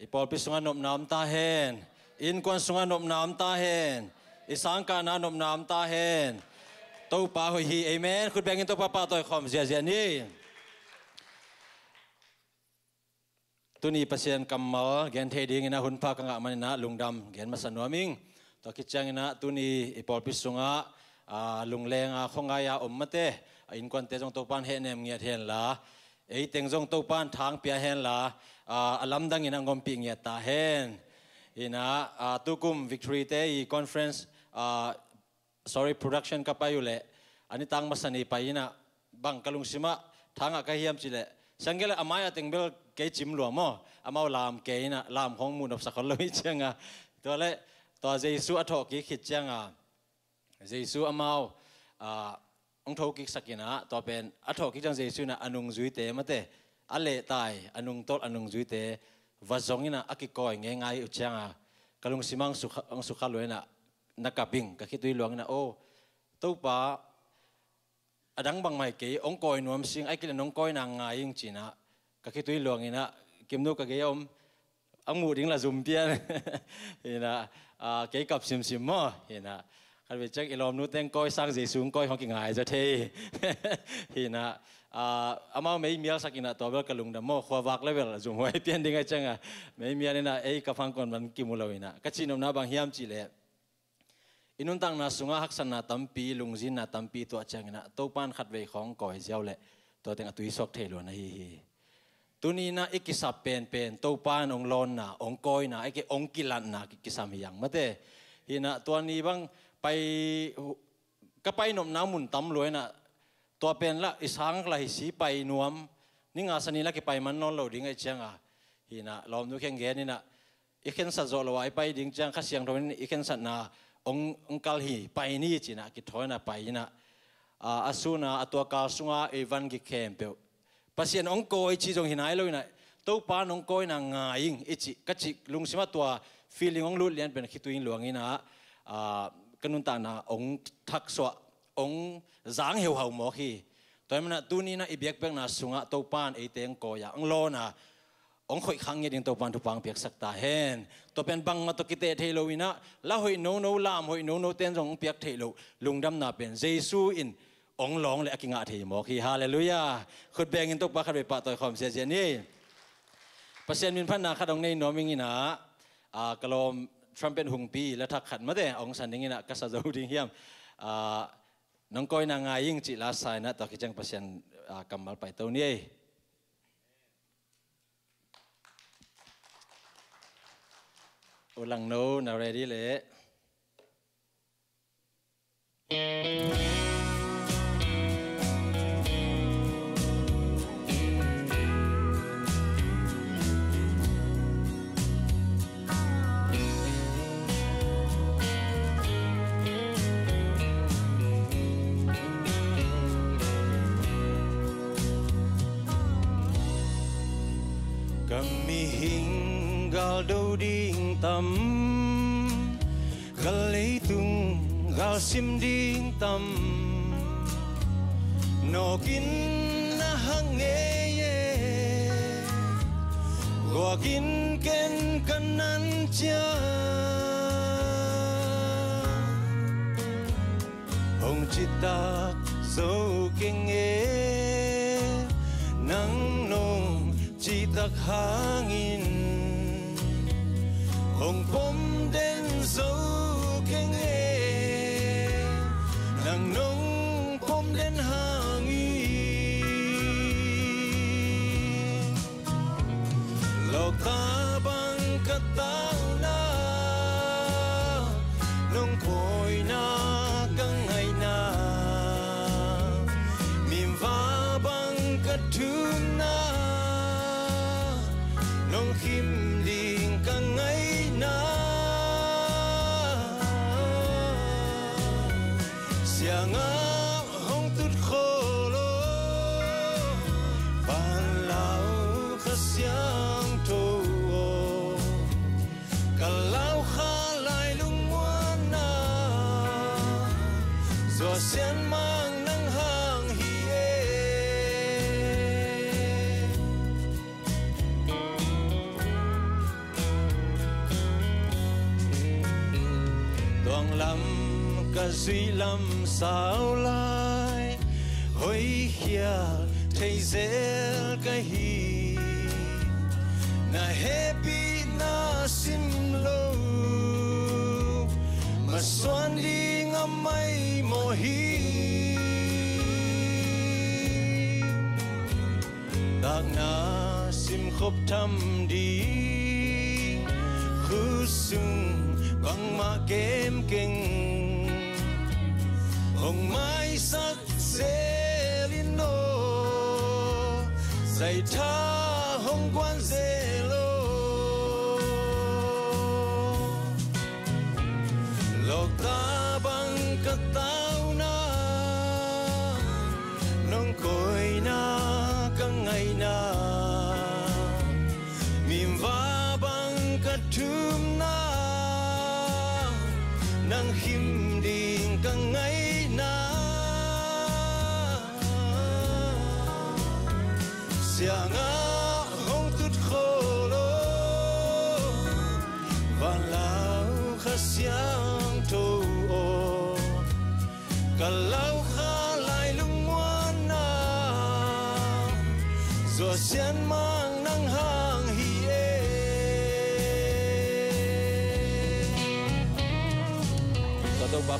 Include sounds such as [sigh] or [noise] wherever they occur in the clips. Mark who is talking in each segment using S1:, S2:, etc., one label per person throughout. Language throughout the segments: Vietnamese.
S1: ipol pisungan nom nam ta hen in kwan sungan nom nam ta hen isang kana nom nam ta hen to pa ho hi amen khut bangin to papa toy khom zia zia ni tuni pasien kamma gen the ding na hun pha kanga manina lungdam gen masanwaming to kichang na tuni ipol pisunga a lunglenga khongaya ommate in kwan te jong to pan he nem ngiat hen la ấy tiếng rong tàu pan thang pia hen là à, à lâm đăng in ngom pi nghe ta hen ina à tu victory te i conference à, sorry production kapayu le ani tang masani pa ina bang kalung sima thanga ka hiam chile sangela amaya Bel ke chim lo mo amao lam ke ina lam hong mun of sakhol loi [laughs] changa to le to jesu atho ki khit changa jesu amao à ông thâu kích sắc na to bên à thâu kích chẳng dễ xuyên là anung duy tế mà thế à lệ tài anh anung tốt anh anung duy tế và giống như là à kí coi nghe ngay ở trang à cái lùng xi măng suk ông suk khá lối na na cà bình cái khi tôi luang na ô tàu pa à đăng bằng mày kí ông coi nuông xinh ai kia là ông coi nàng ngay yung chỉ na cái khi tôi luang na kiếm đâu cái cái ông ông mù đính là dùng tiền na, cái cặp xìm xìm mà na. คันเป็นจังอีลอมนู้เต้งก้อยสร้างเจสูงก้อยห้องกิ่งหายจะเทฮีนะอ่าอามาไม่มีอะไรสักนะตัวเบลกลุงดมอขวาวากเลเวลจุ่มไว้เพียนดิ้งไอจังอ่ะไม่มีอะไรนะเอ้ยกับฟังก่อนมันกิมุลาวินะก็ชินอมนะบางเฮียมจีเล่อินุนตังนาสุงาฮักสันนาตัมปีลุงจินนาตัมปีตัวจังนะตัวปานขัดเวของก่อยเจ้าแหละตัวเต็งอตุยซอกเทลวนะฮีฮีตัวนี้นะอีกิสับเป็นเป็นตัวปานองลอนนะองก้อยนะไอ้กิองกิลันนะกิสัมยังมาเตฮีนะตัวนี้บ้างไปก็ไปนมน้ำมุนตำรวยน่ะตัวเป็นละอิสังละหิสีไปนวมนี่งาสนีละกี่ไปมันนอนเราดิ้งไอเจียงอ่ะฮีน่ะลอมดูแข่งแกนี่น่ะอีกเห็นสัตว์จอลวายไปดิ้งเจียงข้าเสียงตรงนี้อีกเห็นสัตว์น่ะององกาลหีไปนี่จีน่ะกิถอยน่ะไปน่ะอ่าอสูน่ะตัวกาสุงาเอวันกิเข้มเปียวปัสยันองโกยชีจงหินายเลยน่ะตู้ปานองโกยน่ะงายิงอีจีกัจจิลุงสิมาตัวฟีลิ่งองลุดเลียนเป็นคิดตัวอินหลวงนี่น่ะอ่ากนุนตานาองทักสวะองจางเห่วเห่าหมอกีตันมันตัวนี้นะอีเบียกเป็กนะสุงะตัวปานไอเตียงกอยาองโลนะองคอยขังยืนิตัวปานทุปังเปียกสักตาเห็นตัวเป็นบังมาตัวกิเตเทโลวินะแล้วหอยโนโนลามหอยโนโนเตียนรงเปียกเทโลลุงดำนาเป็นเจซูอินองหลงและกิงอาเทหมอกีฮาเลลูยาขุดแบงอินตัวปาขัดไปปะต่อยความเสียเจนี่ประเซ็นมินพันนาขัดองในนอมิงินะกลม Trump bên hùng pi là thắc khẩn mất đấy ông sản đình na các sao đình hiểm à nông coi na ngay yên chỉ là sai na tao khi chẳng pasien cầm ah, mal phải tàu nè ulang no na ready le
S2: Kami hinggal đâu ding tam Galay tung gal sim ding tam No kin na hang nghe ye Gua kin ken kanan cha Hồng chi ta dấu kinh nghe hangin Kung pum sao lai hơi hia thấy dễ cái hi na happy na sim lo ma son đi ngắm mai mo hi dak na sim khop tham đi khứ sung bang ma kem kinh hồng mai sắc dễ liên nô dạy tha hồng quan dễ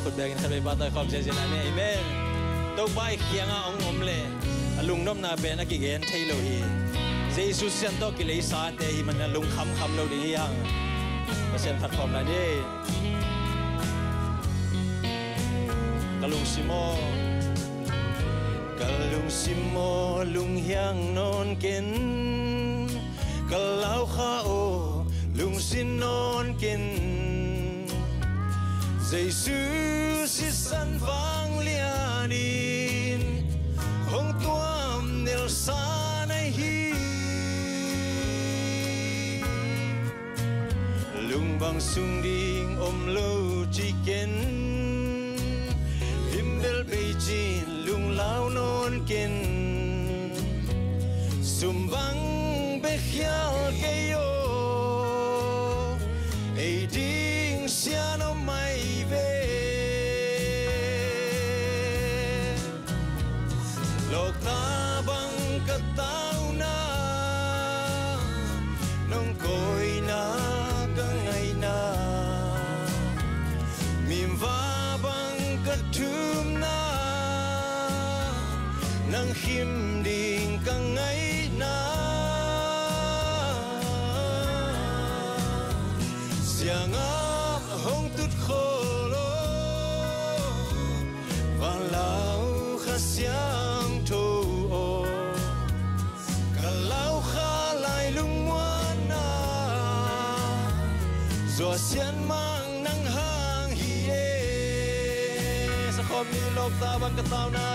S1: ขุดเบกันทะเปบาตาขอบเจจนามีเอเมนตกไปเขียงอ่ะองอมเลลุงน้อมนาเบนักกิเกนเทโลฮีเจสุสันตกิเลสาเตหิมันลุงคำคำเราดียังเปอร์เซ็นต์แพลตฟอร์มนั้นองกลุงซิโมกลุงซิ
S2: โมลุงยังนอนกินกะเล้าข้าโอลุงซินนอนกิน giây sư san vang lia din hong tuam nel sa nay hi lung bang sung đi bang kataw na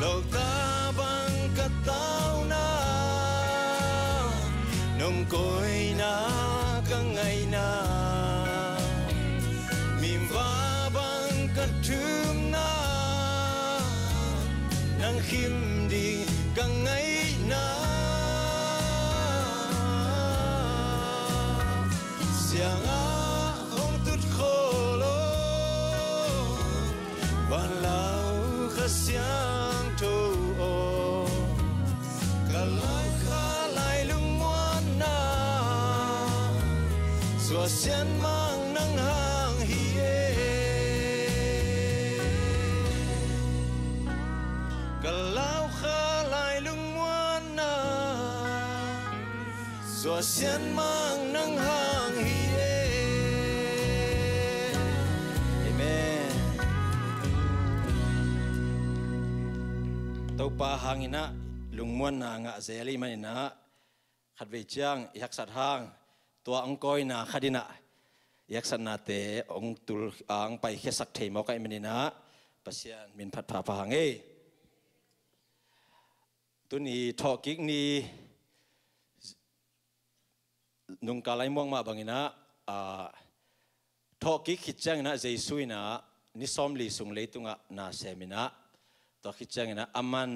S2: Log bang kataw na Nung ko'y nakangay na Mimba bang katum na Nang hindi ngày ฉันมั่งนั่งห่างเฮียกะลาวขาลายลุงวานนาสัวฉันมั่งนั่งห่างเฮีย
S1: Amen ตปาหางอินะลุงมวนนางะเสรีมันนะขัดเวจ้างยักษ์สัตว์หางตัวองค์กอยนาคดินะอยากสนาเตองตุลอังไปแค่สักเทมอกไอมินินะปัสยานมินพัดผาผางเอตัวนี้ทอกิกนี้นุงกาไลม่วงมาบังนะทอกิกขิดจังนะเจสุยนะนิสอมลีสุงเลตุงะนาเซมินะตัวขิดจังนะอแมัน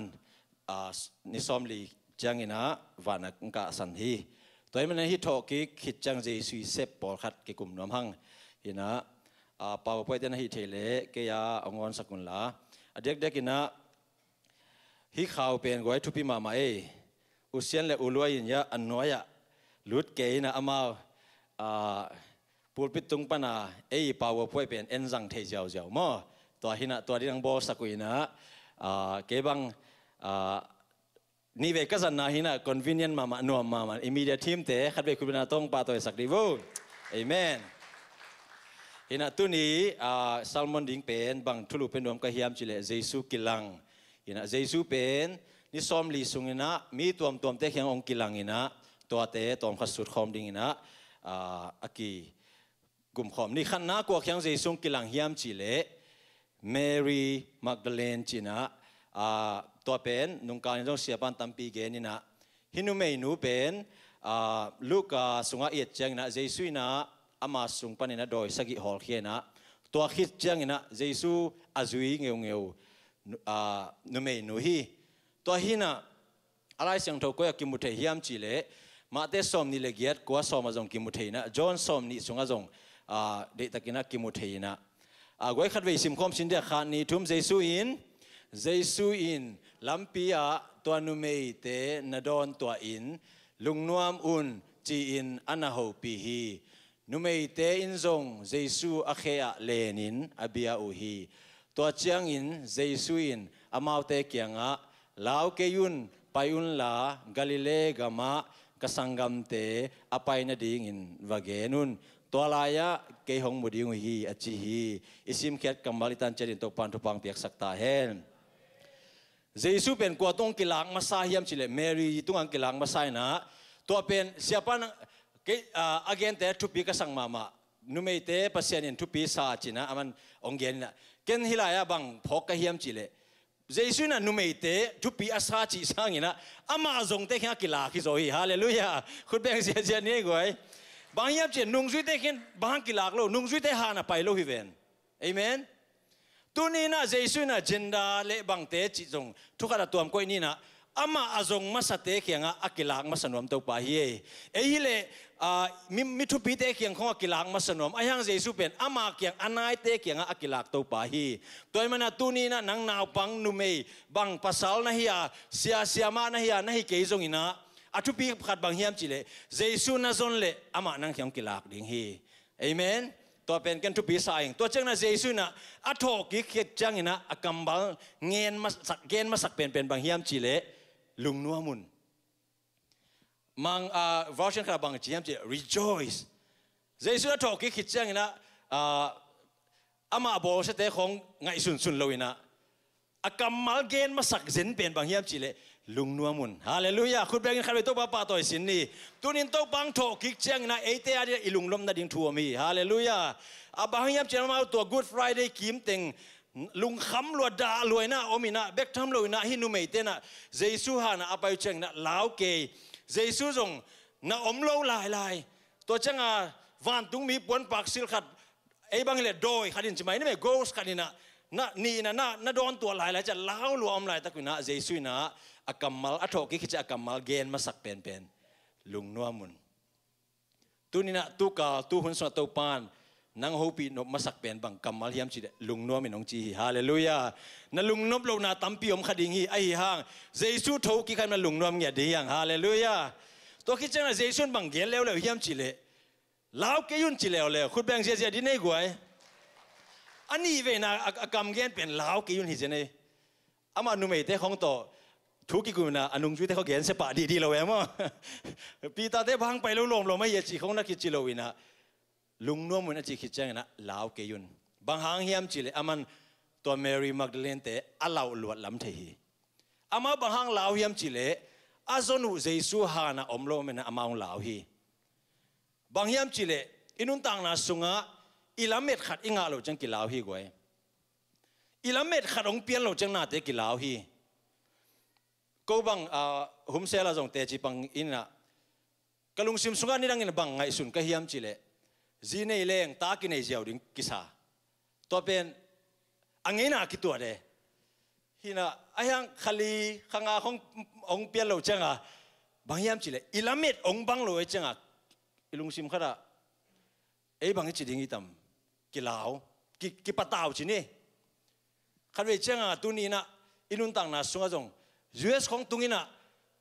S1: นิสอมลีจังนะวานักกาสันฮีตัวมันฮิตทอกิคิดจังใจสุยเซปปอลขัดกิกลุ่มน้ำหังฮินะเป่าไปเดนฮิเทเลเกียองอนสกุลลาเด็กเด็กนะฮิข่าวเป็นไว้ทุพิมามาเออุเซียนและอุลวยินยาอันน้อยะลุดเกยนะอามาปูดปิดตุงปนาเอ้ป่าวพ่วยเป็นเอ็นซังเทเจยวเจยามอตัวหินะตัวที่นังบอสกุยนะเกบังนี่เวก็สันนาหินะ convenient มามาหนวมมามา immediate team เตะขัดเวคุณเป็นต้องปาตัวสักดีวูเอเมนหินะตัวนี้ซาลมอนดิงเป็นบางทุลุเป็นนวมกะเฮียมจิเลเจสุกิลังหินะเจสุเป็นนี่ซอมลีสุงินะมีตัวมตัวมเตะเฮ่ยงองกิลังินะตัวเตะตัวมขัดสุดคอมดิงินะอากีกลุ่มคอมนี่ขันนากวกเฮีงเจสุกิลังเฮียมจิเลเมรีมักดาเลนจินะ à tua bên nung cái trong xe ban tam pi gen na hinu mei nu bên à luka sunga iet chang na jesu na ama pan na doi sagi hol khia na tua khit chang na jesu azui ngeu ngeu nu mei nu hi tua hi na alai sang thau ko ya kimuthe hiam chi ma te som ni le giat ko som azong kimuthe na john som ni sunga zong à để ta kina kimuthe na à goi khat ve sim khom sin de khan thum jesu in Giêsu in lampi a tua nu mei te na don tua in lung nuam un chi in ana ho pi hi nu mei te in zong Giêsu a khe a lenin abia u hi tua chiang in Giêsu in amau te kianga lao ke yun payun la Galile gama kasanggam te apai na ding in vagenun laya ke hong mudi hi achi hi isim khet kamalitan cherin to pan thupang piak sakta hen Jesu pen kwa tong kilang masayam chile Mary tungang kilang masay na to pen siapa nang ke uh, again te tupi ka sang mama numei te pasyanin tupi sa china aman ongen na ken hilaya bang phok ka hiam chile Jesu na numei te tupi asa chi sangina ama zong te kya kila ki zo hi hallelujah khut bang sia sia ni goi bang yap che nung zui te khen bang kilak lo nung zui te ha na pai lo hi ven amen tu ni na jesu na jenda le bang te chi jong thu kha tuam koi ni na ama azong masate khianga akilak masanom to pa hi e. e hi le mi mi thu pi te khiang khong akilak masanom a yang jesu pen ama kyang anai te a akilak to pa hi toy mana tu ni na nang naw pang nu mei bang pasal na hiya sia sia ma na hiya na hi ke jong ina a thu pi khat bang hiam chi le jesu na zon le ama nang khiang kilak ding hi amen ตัวเป็นกันทุกปีสายตัวเจ้าหน้าเจสุนะอัฐอกิเขจังนะอักำบัลเงินมาสักเงินมาสักเป็นเป็นบางเฮียมจีเลลุงนัวมุนมังอ่าวอชินครับบางฮียมจี rejoice เจสุนะทอกิเขจังนะอ่าอามาบอกเสตของไงสุนสุนเลยินะอักำบัลเงินมาสักเซนเป็นบางเฮียมจีเลลุงนัวมุนฮาเลลูยาคุณแบงค์ขันไปตัวป้าป้าต่อยสินนี่ตุนินตัวบังโถกิกเจียงนะเอเตียเดียอิลุงลมนาดิงทัวมีฮาเลลูยาอาบาฮิยับเจนมาตัว Good Friday กิมเต็งลุงคำลวดดาลวยนะอมินะเบกทำลวยนะฮินุเมเตนะเจสุฮานะอาไปเจียงนะลาวเกยเจสุจงนะอมโลลายลายตัวเจ้งอาวานตุงมีปวนปากสิลขัดไอ้บังเลดอยขัดินจิมัยนี่ไม่โกสขัดินะนะนี่นะนะนะโดนตัวลายลายจะลาวรวมลายตะกุนะเจสุนะากำมัลอัฐกิคิจะกำมัลเกณฑ์มาสักเป็นเป็นลุงนัวมุนตัวนี่นะตุกาตุหุ่นสนตปานนังฮูปีนบมาสักเป็นบังกำมัลยามจีิลุงนัวมินองจีฮาเลลูยานั่นลุงนบโลนาตัมปิอมขดิงฮีไอห่างเจสุทูกิขันมาลุงนัวมีดียงฮาเลลูยาตัวคิดจังนะเจสุนบังเกลเลวเลวยามจีเลลาวเกยุนจีเลวเลวคุณแบงเจียเจีดินไงกวยอันนี้เวนะกำเกณฑ์เป็นลาวเกยุนฮีเจเนอามานุเมเตของต่อทุกิกุนะอนุงจุดเขาเขียนเสปะดีดีเราเองมั้งปีตาเดบังไปลุลมเราไม่เยจิเขานักคิดจิโลวินะลุงนัวมันจิคิดจังนะลาวเกยุนบางหางเฮียมจิเลอามันตัวเมรีมักเลนเตอลาวลวดลำเทฮีอามาบางหางลาวเฮียมจิเลอาจนุเจสุฮานะอมโลเมนะอามาองลาวฮีบางเฮียมจิเลอินุนต่างนาสุงะอิลาเม็ดขัดอิงาโลจังกิลาวฮีกวยอิลาเม็ดขัดองเปียนโลจังนาเตกิลาวฮี ko bang ah, hum se la jong te chi pang ina kalung sim sunga ni rang in bang ngai sun ka hiam chi le ji nei leng ta ki nei jiao ding kisa to pen angena ki tu de hina ayang khali khanga khong ong pian lo changa bang hiam chi le ilamet ong bang lo e changa ilung sim khara ei bang e chi ding itam ki lao ki ki pataw chi ni khan we changa tu ni na inun tang na sunga jong US ของตุงอินะ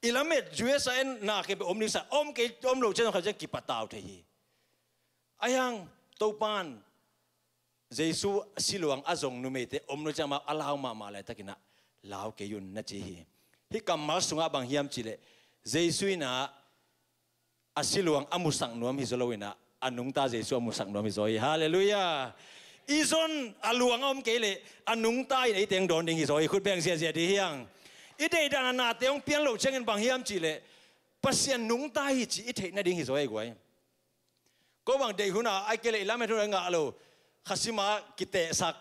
S1: อิลามิด US เอ็นนาเก็บอมนิสะอมเกอมโลเจนเขาจะกิปตาวเทียอายังตัวปานเยซูสิลวงอาจงนุเมเตอมโลจะมาอลาวมามาเลยตะกินะลาวเกยุนนัจีฮีฮิกัมมาสุงาบังเฮียมจิเลเยซูนะอาศิลวงอามุสังนวมฮิโซโลวินะอันนุงตาเยซูอามุสังนวมฮิโซยฮาเลลูยาอีซอนอาลวงอมเกเลอันนุงตาในเตียงโดนดิงฮิโซยคุดแบงเสียเสียดีเฮียงอีเดยดนนาเตียงเปียนโลเชงินบางเฮียมจีเล่ยปัียนุ่งตาฮิจีอิเทนัดิ้งฮิโซเอกวยก็บางเดยหุนาไอเกล่ิลามิทุเรงอาโลขสิมากิเตสัก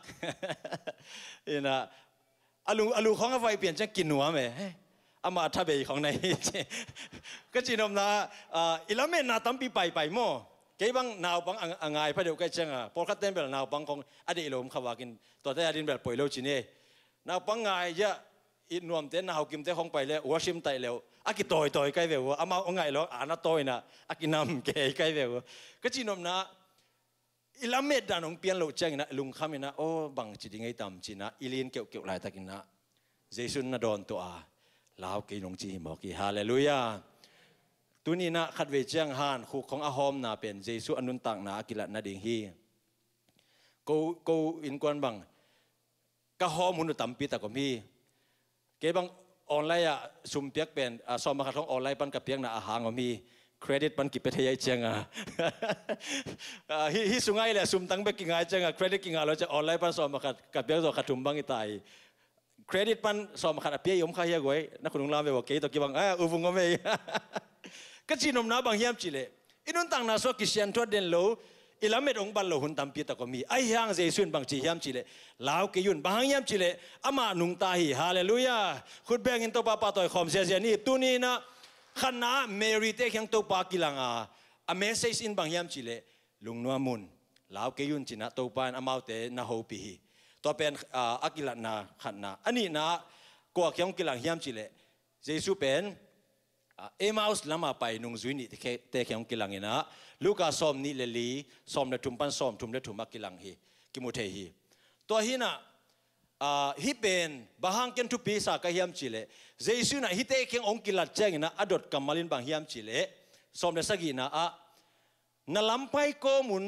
S1: เนะอาลูอาลูของไฟเปลี่ยนจะกินหัวไหมอมาทับเบของในก็จีนอมนาอิลามินาตัมปีไปไปมั่วกบังนาวบังอังไงพระเดียวกัเชงอ่ะพอคัดเต้นแบบนาวบังของอดีตลมขวากินตัวแต่อดินแบบป่วยโรคจีเน่นาวบังไงเยอะอีนวมเต้นาวกิมเต้ห้องไปเลยวัวชิมไตแล้วอากิตอยตอยใกล้เววอามาองไงแล้วอานาตอยนะอากินำเกยใกล้เววก็จีนมนะอิลาเมดดานองเปียนโลเจงนะลุงคำนะโอ้บังจีดิงไอตามจีนะอิลินเกี่ยวเกี่ยวลายตะกินนะเจสุนนะดอนตัวอาลาวกีนงจีบอกกีฮาเลลูยาตัวนี้นะขัดเวเจียงฮานคู่ของอาหอมนาเป็นเจสุอนุนต่างนากิละนาดิงฮีกูกูอินกวนบังกะหอมุนตัมปีตะกมีเก็บังออนไลน์อะซุมเปียกเป็นอะาซอมมาขัดท้องออนไลน์ปันกับเปียกน่ะอาหารมีเครดิตปันกิบไปทยายเจียงอะฮิฮิสุงไงแหละซุมตั้งไปกิงไงเจียงอะเครดิตกิงไงเราจะออนไลน์ปันซอมมาขัดกับเปียกตัวขัดถุมบังอิตายเครดิตปันซอมมาขัดเปียยมข้าเฮียกวยนักคุณลุงลามไปบอกเกย์ตัวกี้บังอ้ยอุฟุงก็ไม่ก็จีนอมน้าบางเฮียมจีเลยอินุนตังนาสวกิเชียนทวดเดนโลอิลามิดองบัลโลหุนตัมปีตะก็มีไอ้ฮังเจสุนบางจียามจิเลลาวกิยุนบางยามจิเลอามานุงตาฮีฮาเลลูยาคุณแบงอินโตปาปาตัอยคอมเสียเจนี่ตุนีนะขณะเมริเตยังโตปากิลังอาอเมเซสินบางยามจิเลลุงนัวมุนลาวกิยุนจินะโตปานอามาเตนะโฮปีฮีตัวเป็นอากิลันนาขณะอันนี้นะกวกยังกิลังยามจิเลเจสุเป็นเอมาอุสลามาไปนุงซุยนี่เตยังกิลังินะลูกาสอมนี่เลลีสอมเดทุมปันสอมทุมเดทุมมากิลังฮีกิมุเทฮีตัวฮีน่ะฮิเป็นบางกันทุปีสากะฮิมจิเลเจสุน่ะฮิเตเคียงองกิลัดเจงน่ะอดดกัมมาลินบางฮิมจิเลสอมเดสกิน่ะอะนลัมไปโกมุน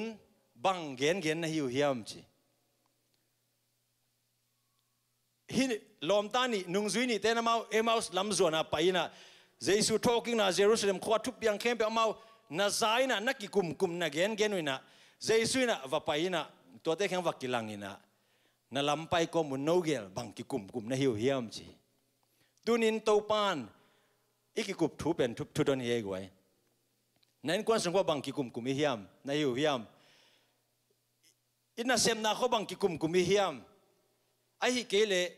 S1: บังเกนเกนนะฮิวฮิมจิฮิลอมตานี่นุงซุยนี่เตนมาเอมาสลัมจวนอะไปน่ะเจสุทอกิงน่ะเยรูซาเล็มขวาทุบยังเข้มไปเอามา na zai na na kum kum na gen gen na jesu na va pai na to te khang va kilang ina na lam pai ko mu no gel bang ki kum kum na hiu hiam chi tunin to pan ikikup thu pen thu thu don ye gwai nên quan sang bang bằng kum kum cụm hiam na hiu hiam ina xem na bang bằng kum kum cụm hiam ai hi kể lệ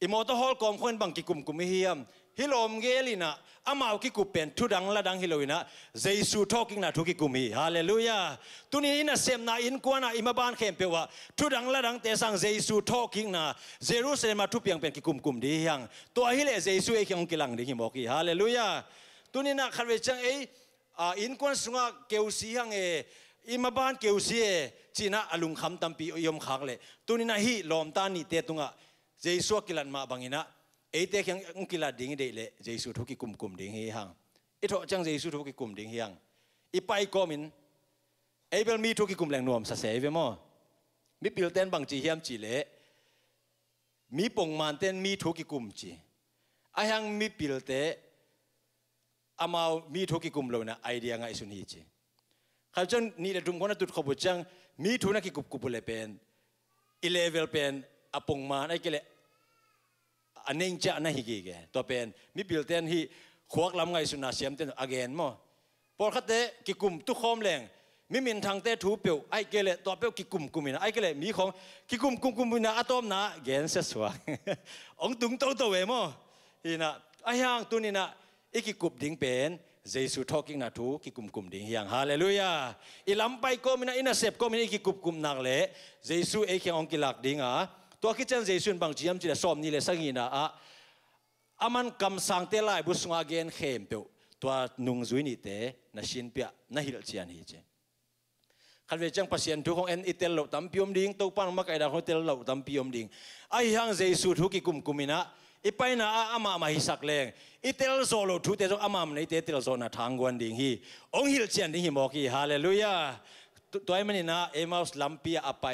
S1: imo to hol kom bang bằng kum kum cụm hiam ฮิโลมเกลินะอามาอุกิกุเป็นทุดังละดังฮิโลวินะเจสุทอกิงนะทุกิกุมีฮาเลลูยาตุนี้นะเซมนาอินกวนาอิมาบานเขมเปวะทุดังละดังเตสังเจสุทอกิงนะเจรูเซมาทุเปียงเป็นกิกุมกุมดียังตัวฮิเลเจสุเอกิงกิลังดิฮิมอกิฮาเลลูยาตุนี้นะคาเวจังเออินกวนสุงะเกวซีฮังเออิมาบานเกวซีเอจีนะอลุงคำตัมปีอยมคักเลยตุนี้นะฮิลอมตานีเตตุงะเจสุกิลันมาบังอินะเอเตยังอุกิลาดิ่งเดเลเจสุทุกิกุมกุมดิ่งเฮียงอิทอจังเจสุทุกิกุมดิ่งเฮียงอีไปก็มินเอเบลมีทุกิกุมแหล่งนวมสเสวมอมีปิลเตนบังจีเฮียมจีเละมีปงมันเตนมีทุกิกุมจีอายังมีปิลเตอามาวมีทุกิกุมเลยนะไอเดียงไอสุนีจีข้าจังนี่เดดุงคนนั้นตุดขบุจังมีทุนักกิกุบกุบเลเป็นอีเลเวลเป็นอปงมันไอเกลอันนี้จะอันนั้นฮิกิเกตัวเป็นมีบิลเตนฮีขวักลำไงสุนาเสียมเตนอเกนมั้งพอคัตเตะกิกุมทุกคอมแรงมิมินทางเตะถูเปียวไอเกเลตัวเปียวกิกุมกุมินะไอเกเลมีของกิกุมกุมกุมินะอะตอมนาเกนเสสวะองตุงโตโตเวมั้งฮีนะไอฮางตุนี่นะอีกิกุบดิ่งเป็นเยซูทอกิงนาทูกิกุมกุมดิ่งฮียงฮาเลลูยาอีลำไปก็มินะอินาเซบก็มินะอีกิกุบกุมนักเละเยซูเอเคยองกิลักดิ่งอ่ะตัวกิจเจนเจสุนบางจีมจีละสอมนี่เลยสังหินะอ่ะอามันกำสังเตลายบุษงาเกนเข้มเปียวตัวนุ่งจุยนี่เตะนะชินเปียนะฮิลเจียนฮีเจขันเวจังพัศยันทุกของเอ็นอิเตลเหล่าตั้มพิมดิ่งตัวปังมาไกดาของเตลเหล่าตั้มพิมดิ่งไอ้ยังเจสุทุกิกุมกุมินะอีไปนะอามามาฮิสักเลงอีเตลโซโลทุเตโซอามามันอีเตเตลโซนะทางกวนดิ่งฮีองฮิลเจียนดิ่งฮีมอกีฮาเลลูยาตัวมันนะเอ็มเอาส์ลัมพีอาไป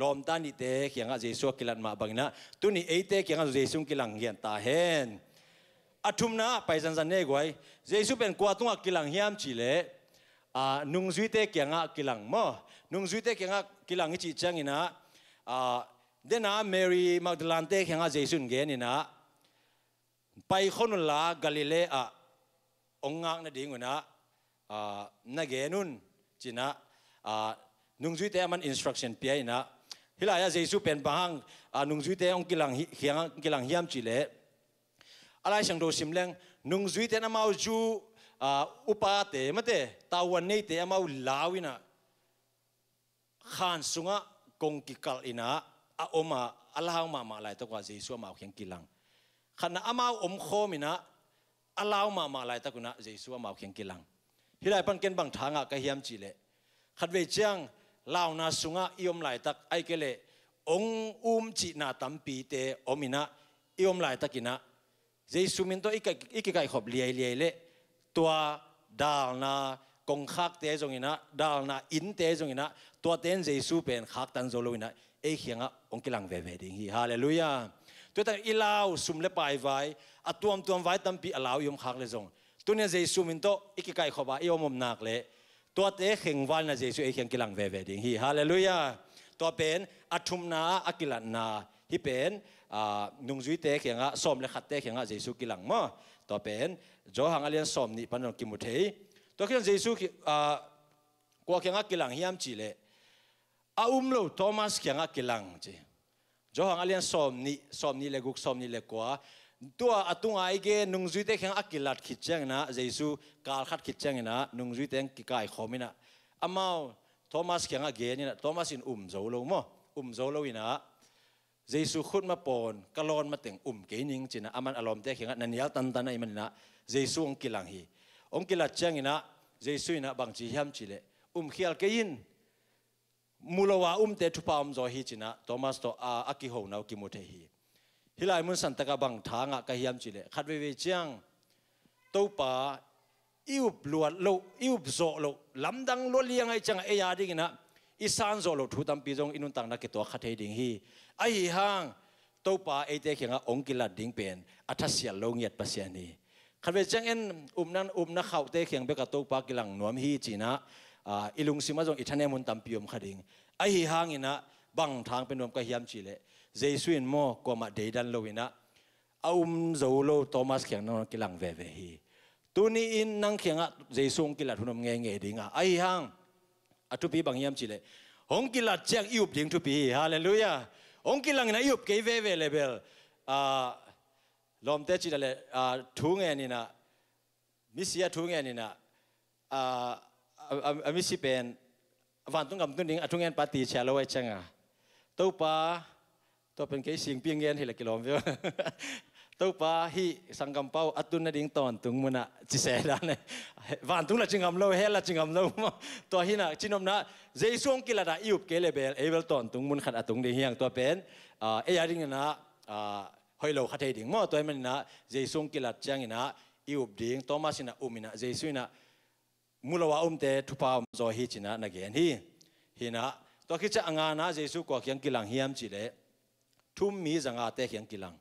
S1: ลอมตานิเตะเขียงอาเจสุกิลันมาบังนะตัวนี้เอเตะเขียงอาเจสุกิลังเฮียนตาเฮนอาทุมนะไปสันสันเนกไว้เจสุเป็นกวาตุงกิลังเฮียมจิเลอ่านุงจุยเตะเขียงอากิลังมอนุงจุยเตะเขียงอากิลังจิจังอินะอ่าเดน่าเมรีมาดลันเตะเขียงอาเจสุนเกนินะไปคนละ Galilea องค์งานนั่นเองนะอ่านั่นเกนุนจินะ À, nung zui te man instruction pia ina hilaya jesu pen bang à nung zui te ong kilang hiang kilang hiam chile. le alai sang do sim leng nung zui te na mau ju à upa te mate tawan nei te mau lawina khan sunga kong kikal ina a oma alahang ma ma lai to kwa jesu ma khiang kilang khana amau om kho mina alaw ma ma lai ta kuna jesu ma khiang kilang hilai e pan ken bang thanga ka hiam chile khát về chăng lao na sunga iom lại tak ai kể lệ ông um chỉ na tam pi te omina iom lại tak ina Giêsu mình to ikay ikay hộp liay liay lệ tua dal na công khác tế dùng ina dal na in tế dùng ina tua tên Giêsu pen khác tan zolo ina ai khiang a ông kilang về về đình hi hallelujah tôi ta ilao sum le pai vai atuam tuam vai tam pi alau yom khak le zong tunia Giêsu mình to ikay khop a iom om nak lệ ตัวเตะเข่งวันนะเจสุเอเข่งกิลังเวเวดิ่งฮีฮาเลลูยาตัวเป็นอัฐุมนาอักิลันนาที่เป็นนุ่งจุยเตะเข่งอ่ะสมเลขัดเตะเข่งอ่ะเจสุกิลังมอตัวเป็นจอหังอาเลียนสมนี่ปันนกิมุเทยตัวเข่งเจสุอ่ากว่าเข่งอ่ะกิลังฮิมจีเลอาอุมโลโทมัสเข่งอ่ะกิลังจีจอหังอาเลียนสมนี่สมนี่เลกุกสมนี่เลกว่า tua atung ai ge nung zui te khang akilat khichang na jesu kal khat khichang na nung zui teng ki kai khomina amao thomas khang ge ni na thomas in um zo lo mo um zo lo ina jesu khut ma pon kalon ma teng um ke ning china aman alom te khang na nial tan tan iman na jesu ong kilang hi ong kilat chang ina jesu ina bang chi ham chile um khial ke in mulowa um te thupa um zo hi china thomas to a aki ho nau ki mu hi ฮิลามุนสันตะกบังทางะกะเฮียมจิเลคัดเวเวเจียงตู้ป่าอิวบลวดโลอิบโซโลลำดังลวดเลียงไอจังเอียดิงนะอิสานโซโลทุตัมปีจงอินุตังนักตัวคัดเฮดิงฮีไอหฮังตู้ป่าไอเตเขียงองกิลัดดิงเป็นอัทเสียลงเง็ดปัสยานีคัดเวเจียงเอ็นอุมนั้นอุมนักเข้าเตเขียงเบกตู้ป่ากิลังนวมฮีจีนะอิลุงซิมาจงอิทันเนมุนตัมพิยมขัดิงไอีฮางอินะบังทางเป็นนวมกะเฮียมจิเล Giêsu in mo ko ma de dan lo ina ông dấu um lo Thomas khiang no kilang ve ve hi tuni in nang khianga Giêsu kilat hunom nge nge dinga ai hang atupi bang yam chile hong kilat chang yêu ding tu bị, hallelujah hong kilang na iup ke ve ve level a lom te chi dale a thu nge ni na misia thu nge ni na a a misi bên van tung gam tung ding athungen pati chăng à, changa pa tôi cái xiên biên gen hay là cái lòm vậy tôi hi sang cầm bao atun na ding ton tung muna chỉ xe ra này van tung là chừng ngầm lâu hay là chừng ngầm lâu [laughs] mà tôi hi na chỉ nom na dây xuống kia là yêu cái level able ton tung mun khát atung đi hiang tôi bên à ai ding na à hơi lâu khát hay ding mà mình na dây xuống kia là chăng na yêu ding Thomas na umina dây xuống na mulawa umte thupa um zo hi china na gen hi hi na tôi khi cha anga na dây xuống qua kiang kilang hiam chỉ lệ ทุ่มมีจังอาเตเขียงกิลัง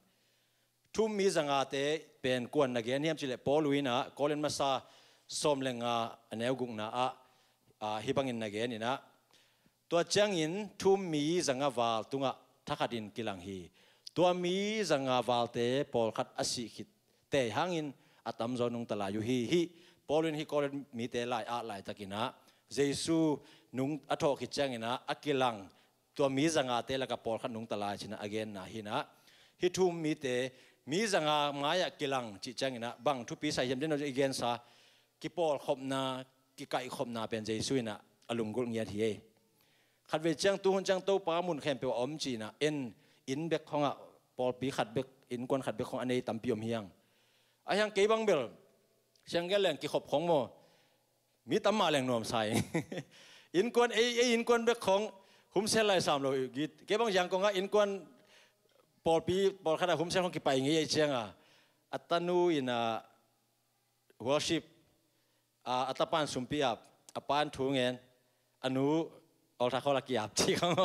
S1: ทุ่มมีจังอาเตเป็นกวนนักเรียนเฮียมจิเลปอลุยนะกอลินมาซาสมเลงอาแนวกุงนะอาอาฮิบังอินนักเรียนนี่นะตัวเจียงอินทุ่มมีจังอาวาลตุงะทักดินกิลังฮีตัวมีจังอาวาลเตปอลขัดอสิขิดเตหังอินอัตมจอนุงตลาอยู่ฮีฮีปอลินฮีกอลินมีเตลายอาลายตะกินะเจสูนุงอัทอกิจังอินะอักิลังตัวมีสังอาเตลกับปอลขันนุงตลาชนะอเกนนะฮินะฮิทูมีเตมีสังอามายะกิลังจิจังนะบังทุปีใส่ยมเดนเอเกนซากิปอลขบนากิไกขบนาเป็นเจสุยนะอลุงกุลเงียทีเอขัดเวจังต่นจังโตปามุนแ็มเปียวอมจีนะเอ็นอินเบกของอ่ะปอลปีขัดเบกอินกวนขัดเบกของอันนี้ตั้มพิยมเฮียงไอ้ยังเกบังเบลเชียงแกแหล่งกิขบของโมมีตัมมาแหล่งนวมใส่อินกวนเอออินกวนเบกของ hum sel lai sam lo gi ke bang yang ko nga in kwan pol pi pol khana hum sel hong ki pai ngi chenga atanu in a worship a atapan sumpi ap apan thung en anu ol tha khola ki ap chi [laughs] khang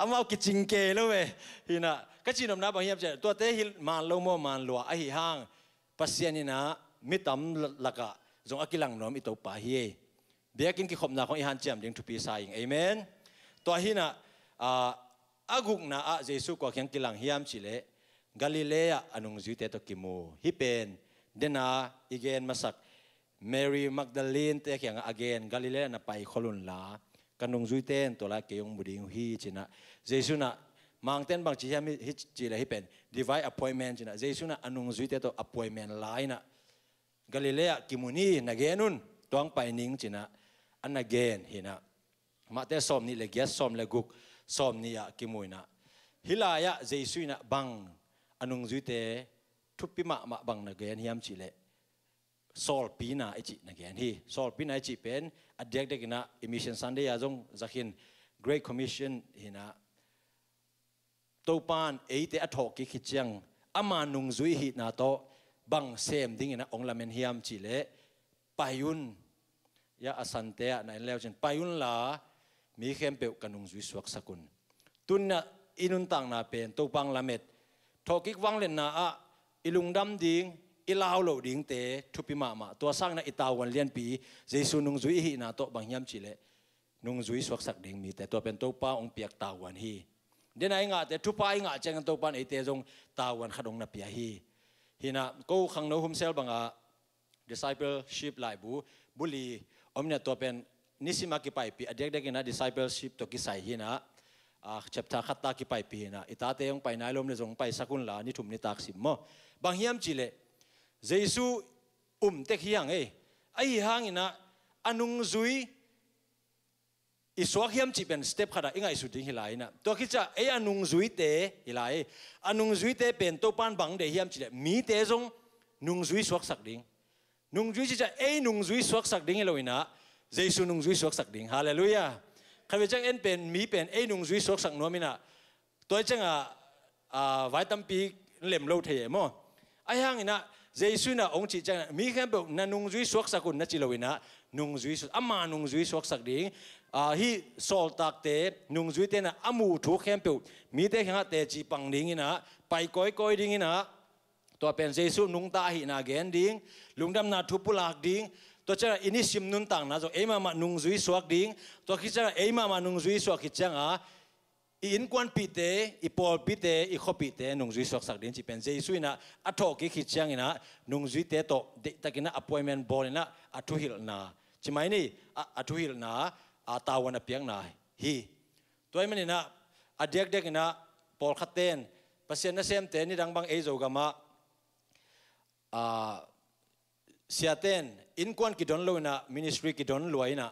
S1: amau ki ching ke lo we hina ka chi nom na bang yap che to te hil man lo mo man lo a hi hang pasian ina mitam laka zong akilang nom itau pa hi e. bekin ki khomna khong i han cham ding thu pi sa ing amen ตัวหินะอากุกนะอาเยซูกว่าเขียงกิลังฮิยามชิเลกาลิเลอาอนุงจุเตตกิมูฮิเป็นเดนาอีเกนมาสักเมรีมักดาลินเตเขียงอาเกนกาลิเลนะไปขลุนลากันนงจุเตนตัวละเกียงบุดิงฮีจินะเยซูนะมังเตนบางจีฮิฮิจิเลฮิเป็น divine appointment จินะเยซูนะอนุงจุเตต appointment ไลนะกาลิเลอากิมุนีนาเกนุนตวงไปนิงจินะอันนาเกนฮินะมาเตสอมนี่เลกยสอมเลกุกสอมนี่ยกิมวยนะฮิลายะเจสุยนะบังอนุงจุเตทุบปิมะมาบังนะเกนฮิมจิเลสอลปีนาไอจินะเกนฮีสอลปีนาไอจิเป็นอเด็กเด็กนะอิมิชันซันเดียจงจักิน Great Commission ฮินะตัวปานเอเตอทอกิขิจังอามานุงจุยฮินาโตบังเซมดิ้งนะองลาเมนฮิมจิเลไปยุนยาอสันเตะในแล้วจนไปยุนลา mi khem pe kanung zui suak sakun tunna inun tang na pen to pang lamet thokik wang len na a ilung dam ding ilaw lo ding te thupi ma ma to sang na itawan lian pi jesu nung zui hi na to bang yam chile nung zui suak sak ding mi te to pen to pa ong piak tawan hi den ai nga te thupa ai nga cheng to pan ite jong tawan khadong na pia hi hina ko khang no hum sel banga discipleship lai bu buli omnya to pen นิสิมาคิไปพีอดีตได้กๆนนะ discipleship ตัวกิใส่หินะอ่าชั้นทักตากิไปพีนะอิตาเตยงไปนายลมเนี่ยงไปสักคนละนีิทุมนิตักสิมบางเฮียมจิเล่เยซูอุ้มเตกียงเอ้ไอหางินะอันุงซุยอิสวาเฮียมจิเป็นสเต็ปขนาดง่าสุดที่ไหลนะตัวกิจะเอ้อันุงซุยเตะไหลอันุงซุยเตะเป็นตัวปานบังเดเฮียมจิเล่มีเตะงนุงซุยสวักสักดิ้งนุงซุยจิจะเอ้นุงซุยสวักสักดิ้งเลยนะ giê Giêsu nung duy suộc sắc đỉnh Hallelujah khai về chẳng en pen mi pen ấy nung duy suộc sắc nó mina tôi chẳng à à vài tâm pi lem lâu thế mà ai hang ina Giêsu na ông chỉ chẳng mi khen bộ na nung duy suộc sắc cũng na chỉ lâu ina nung duy suộc amma nung duy suộc sắc đỉnh à hi sol tạc tế nung duy tên na amu thu khen bộ mi tế khen tế chỉ bằng đỉnh ina bay coi coi đỉnh ina ตัวเป็นเยซูนุ่งตาหินาเกนดิ้งลุงดำนาทุบุลากดิ้ง to chara ini sim nun tang na zo ema ma nung zui suak ding to ki chara ema ma nung zui suak ki changa i in kwan pite i pol pite i kho pite nung zui suak sak ding chi pen jesu ina a tho ki ki chang ina nung zui te to de takina appointment bol ina a thu hil na chi mai ni a thu hil na a ta piang na hi to ai mani na a dek dek ina pol khaten pasien na sem te ni dang bang e zo gama a siaten inkuan ki don loina ministry ki don loina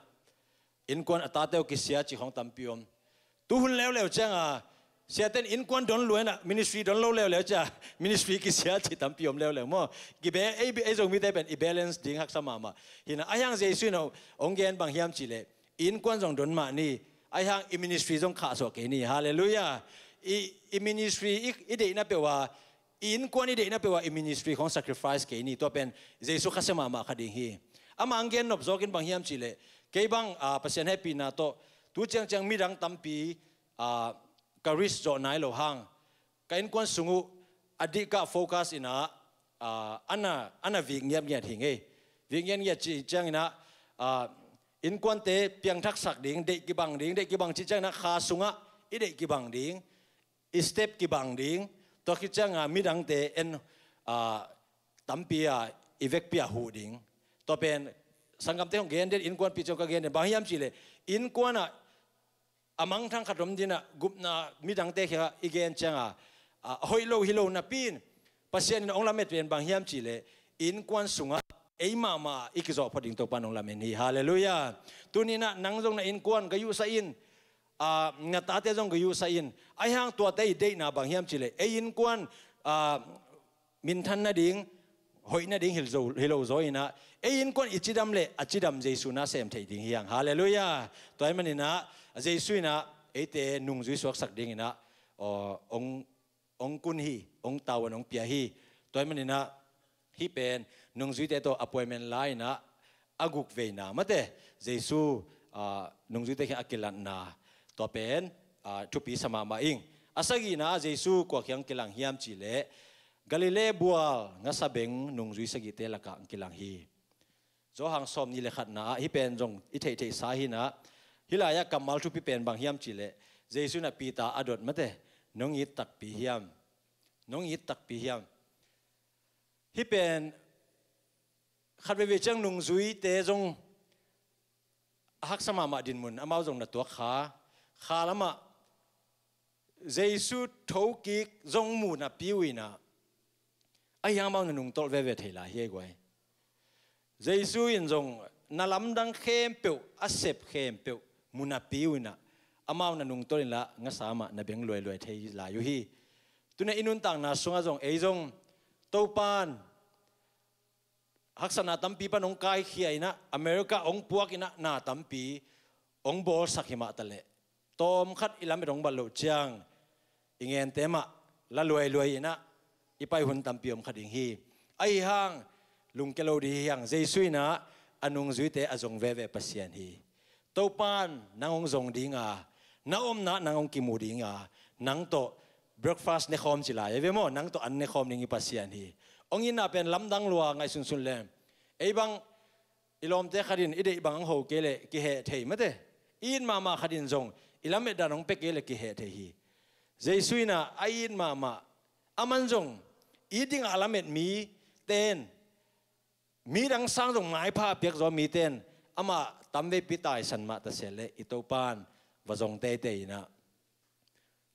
S1: inkuan ata te ki sia chi hong tampion tu hun le le changa sia ten inkuan don loina ministry don lo le le cha [laughs] ministry ki sia chi tampion le le mo ki be a b a zo mi te ben i balance ding hak sama ma hina a yang jesu no ong gen bang hiam chi le inkuan jong don ma ni a yang i ministry jong kha so ke ni hallelujah i i ministry i de na pe wa in kwani de na pewa ministry khong sacrifice ke ni to pen jesu khasema mama khading hi amang gen nop zokin bang hiam chile ke bang a ah, pasien happy na to tu chang chang mi rang tampi a ah, karis zo nai lo hang kain kwan sungu adika focus ina a ah, ana ana vi ngiam ngiat hinge vi ngian ngiat chi chang ina a in kwan te piang thak sak ding de ki bang ding de ki bang chi chang na kha sunga i de ki bang ding step ki bang ding ตัวคิดจังอ่ะมีดังเตเอ็นอ่าตั้มปีอ่ะอีเวกปีอ่ะหูดิ่งตัวเป็นสังกัมเตของเกณฑ์เด็ดอินกวนปีจงกเกณฑ์เด็ดบางยามจีเลยอินกวนอ่ะอามังทั้งขดมดินะกุบนะมีดังเตค่ะอีเกณฑ์จังอ่ะฮอยโลฮิโลนับปีนปัศยานินองลาเมตเป็นบางยามจีเลยอินกวนสุงอ่ะเอ้มามาอีกจอพอดิ่งตัวปานองลาเมนฮีฮาเลลูยาตัวนี้นะนังตรงนะอินกวนก็อยู่ซะอิน à ta thế trong cái u sa in ai hang tua tây đây na bằng hiam chile ai in quan à min thân na điên hội na điên hiểu rồi hiểu rồi na ai in quan ít đam lệ à ít đam Giêsu na xem thấy điên hiang hallelujah tôi mình na Giêsu na ai thế nung duy suất sắc điên na ờ ông ông kun hi ông tàu ông pia hi tôi mình na hi pen nung duy thế to appointment lại na aguk về na mất thế Giêsu à, nung duy thế khi akilan na ตัวเป็นทุปีสมามาอิงอาศัยนะเยซูกว่าเขียงกิลังเฮียมจีเลกาลิเลบัวงาสเบงนุงจุยสกิเตลักกิลังฮีจอหังสมนี่เลขัดนะฮิเป็นจงอิเทเทสาฮินะฮิลายกัมมัลทุปีเป็นบางเฮียมจีเลเยซูนะปีตาอดดมาเตนุงยิตักปีเฮียมนุงยิตักปีเฮียมฮิเป็นขัดเวเวจังนุงจุยเตจงฮักสมามาดินมุนอามาจงนะตัวขาขาลมะเยซูทูกิกจงมูนะพิวินะไอ้ยังมังนุงตอลเวเวเทลาเฮกวยเยซูยินจงนาลำดังเข้มเปียวอาเซบเข้มเปียวมุนาพิวินะอามาวนนุงตอลินละงสามะนเบงลวยลวยเทลาอยู่ฮีตุนอินุนต่างนาสงะจงเอจงตปานฮักษณะตัมปีปนองกายเขียนะอเมริกาองพวกินะนาตัมปีองบอลสักหิมะตะเลตมขัดอิลามิรงบัลลูจัยงอิงเงนเตมะละรวยรวยนะ อีไปหุ่นตำเปียมขัดอิงฮี ไอห้างลุงเกลดีอย่างเจสุยนะ อนุงจุยเตอจงเวเวปัสยันฮีตปานนางองจงดิงานาอมนะนางองกิมูดิงานางโต breakfast ในคอมจิลายเวโมนังโตอันในคอมนิงปัสยันฮี องยินาเป็นลำดังลัวไงสุนสุนเลมไอบังอิลอมเตขัดอินอิเดบังโฮเกเลกิเฮเทยมเตอินมามาขัดอินจง ilam da nong pek ele ki he the hi jesuina ain ma ma amanjong, jong iding alamet mi ten mi dang sang jong mai pha pek zo mi ten ama tam ve pi tai san ma ta sele itopan và dòng tê tê ina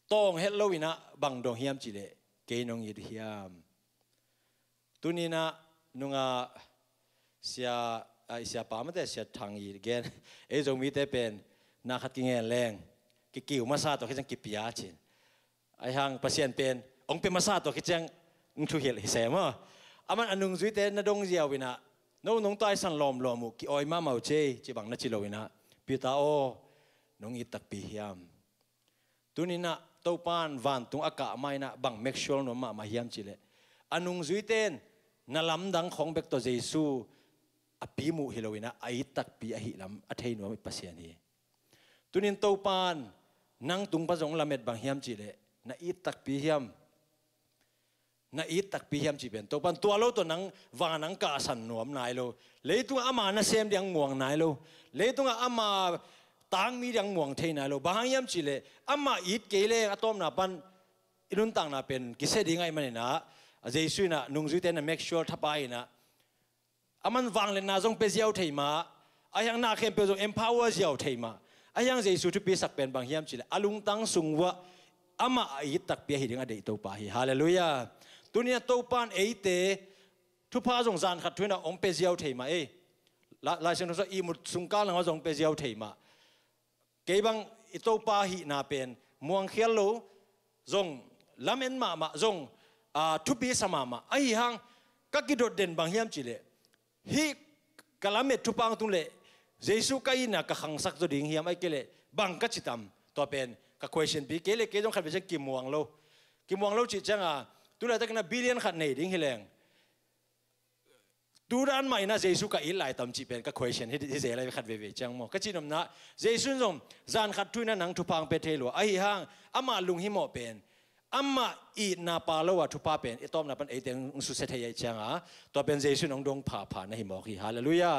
S1: tong hết lâu ina bang dòng hiam chỉ lệ kế nông yết hiam tu ni na nung a sia ai sia pa ma te sia thang yết gen [laughs] e jong mi te pen na khat ki nge leng cái kiểu massage tôi khi chẳng kịp bia chín ai hàng patient pen ông pe massage tôi khi chẳng ông thu hiểu xem à, mà aman anung duy tên na dong Giàu vina no nong tai san lom lom mu ki oi ma mau che chỉ bằng na chi lo vina pi ta o nong i hiam, pi hiam tunina tàu pan van tung aka mai na bằng make sure no ma ma hiam chi le anung duy tên na lam dang khong bek to jesu a pi mu hilowina ai tak pi a hi lam a thei no mi pasian hi tunin to pan nang tung pa zong lamet bang hiam chi le na it tak pi hiam na it tak pi hiam chi ben to pan tua lo to nang wa nang ka san nuam nai lo le tu ama na sem diang muang nai lo le tu ama tang mi diang muang thei nai lo bang hiam chi le ama it ke le atom na pan inun tang na pen ki se dingai mani na jaisu na nung ju te na make sure thapai na aman wang le na zong pe ziau thei ma ayang na khem pe zong empower ziau thei ma ai ayang jesu tu pi sak pen bang hiam chile alung tang sung sungwa ama ai tak pi hi dinga dei to pa hi hallelujah tunia to pan eite thu pa jong zan khat thuina ong pe jiao thei ma e la la sen so i mu sungka lang jong pe jiao thei ma ke bang itau to pa hi na pen muang khial lo jong lamen ma ma jong a thu pi sama ma ai hang ka ki dot den bang hiam chile hi kalame thu pang tung le เจสุกายินกับขังสักตัวดิ่งเฮียมไอ้เกลี่บังก็จิตามตัวเป็นกับ question ปีเกลี่เกี่ตงขัดไปเชกิมวังโลกิมวังโลจิตจังอ่ะตัวแรกก็น่ะิลเลียนขัดเนยดิ่งเฮียงตัวรันใหม่น่ะเจสุกาอินไลตามจิตเป็นกับ question ที่ที่เจอะไรขัดเว่ยจังมั้งก็จิตน้ำนะเยซูส่งจานขัดทุยน่ะนังทุพังเปเทลัวไอ้ห่างอามาลุงหิมอเป็นอามาอีนาปาโลวัตุปาเป็นไอ้ต้อมน่ะเป็นไอ้เด็กสุเสถียรจังอ่ะตัวเป็นเจสุนองดงผาผ่านหิมอขีฮาเลลูยา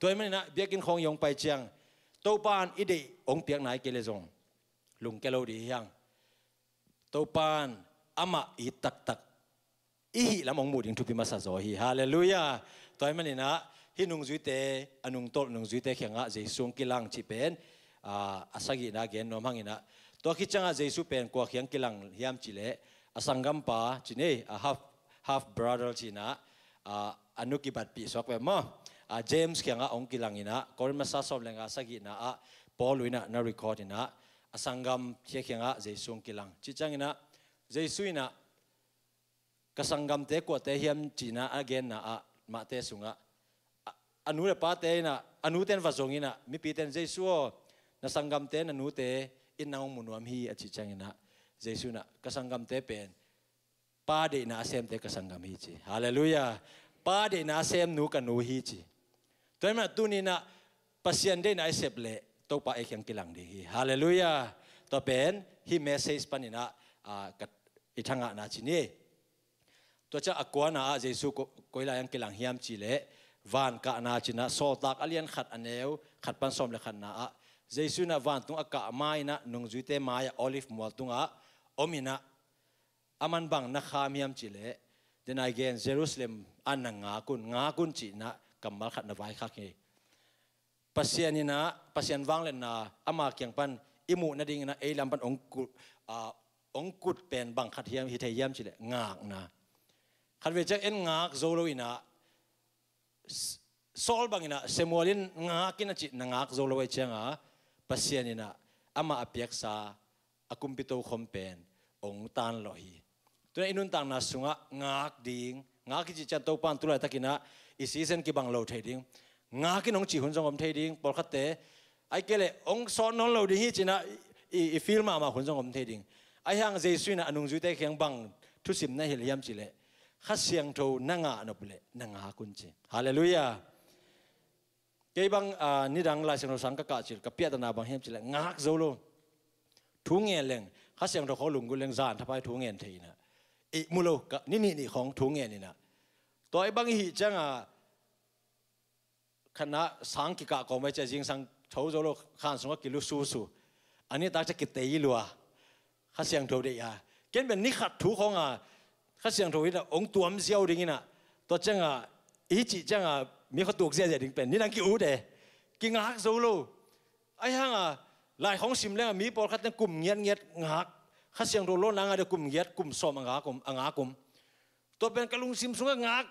S1: ตัวมันนะเบียกินของยองไปเชียงตัวปานอีดีองเตียงไหนเกลซงลุงเกลดียังตัวปานอามาอีตักตักอีหิลำองมูดิงทุพิมาสะโซฮีฮาเลลูยาตัวมันนะฮินุงจุยเตอนุงโตนุงจุยเตเขียงอ่ะเจสุงกิลังจิเป็นอ่าอาศักินาเกนนอมหังอินะตัวคิดจังอ่ะเจสุเป็นกว่าเขียงกิลังเฮียมจิเลอาสังกัมปาจิเน่อาฮัฟ half brother จินะอ่าอนุกิบัตปีสวกเวมอ a ah, James kia nga ong kilang ina kor masasob lenga sagi na a ah, Paul ina na record ina asangam ah, kia kia nga Jason kilang chichang ina Jesus ina kasangam te ko te hiam china again na a ma te sunga anu le pa te na anu ten va zong ina mi pi ten Jason na sanggam te na nu te in naung munuam hi a chichang ina Jesus na kasangam te pen pa de na asem te kasangam hi chi hallelujah pa de na asem nu ka nu hi chi ตัวมาตุนีนะปัศยันเดนไอเซบเลตัวปะเอกยังกิลังดีฮาเลลูยาตัวเป็นฮีเมสเซจปันนี่นะอ่ากัดอิทังะนาชินีตัวจะอากวนาเจสุก็ยังยังกิลังเฮียมจีเลวานกะนาชินะโซตักอเลียนขัดอันเอวขัดปันสมเลขันนาเจสุนะวานตุงอากาไม้นะนงจุเตมายออลิฟมัวตุงอะอมินะอามันบังนะขามเฮียมจีเลเดนไอเกนเยรูซาเล็มอันนังงากุนงากุนจีนะกำมัลขัดนวายขักเง่ปัสยานีนะปัสยานวางเลยนะอามาเกียงปันอิมูนัดิ้งนะเอลมปันองกุองกุดเป็นบังขัดเทียมฮิเทียมชิเลงากนะขัดเวจักเอ็นงากโซโลอินะโซลบังอินะเซมัวลินงากินะจินงากโซโลเวจังอ่ะปัสยานีนะอามาอภิียกซาอากุมปิโตคอมเป็นองตานลอยตัวอินุนตังนาสุงะงากดิ้งงากิจิจันโตปันตุลาตะกินะอีซีเซนกี่บังเราเทดิ้งงากินองจีหุ่นจงอมเทดิ้งปอลคัตเตไอเกลเลองสอนนนเราดิ้งฮีจีนะอีฟิลมามาหุ่นจงอมเทดิ้งไอฮังเจสุนะอนุงจุเตเคียงบังทุสิมนะเฮลิยมจิเลขัดเสียงโทนังอาโนเปเลนังอากุนจีฮาเลลูยา cái bang à, à ni đang lại sang sang các cả chỉ các biết là bang hiểm chỉ là ngác dấu luôn thú nghe lên khác sang đó khó lùng cái lên giàn tháp ai thú nghe thì nè ít mua lâu ni ni ni không thú nghe nè ตัวไอ้บางหีจังอ่ะคณะสังกิกะก็ไม่ใช่จริงสังเท่าจะลูกขันสงกิลุสูสูอันนี้ตาจะกิตเตยลัวข้าเสียงโทรเดียเกฑนเป็นนิขัดถูของอ่ะข้าเสียงโทราเดีองตัวมเสียวดิ่งน่ะตัวจังอ่ะอีจิจังอ่ะมีขตัวเสียใจดิ่งเป็นนี่นังกิอูเดกิงหักโซโลไอ้ห่างอ่ะหลายของสิมเล่งมีปอลขัดตั้งกลุ่มเงียดเงียดหักข้าเสียงโรล้นนางอ่ะเดี๋ยวกลุ่มเงียดกลุ่มสอมอ่างากุมอ่างากุมตัวเป็นกระลุงซิมสุงงัก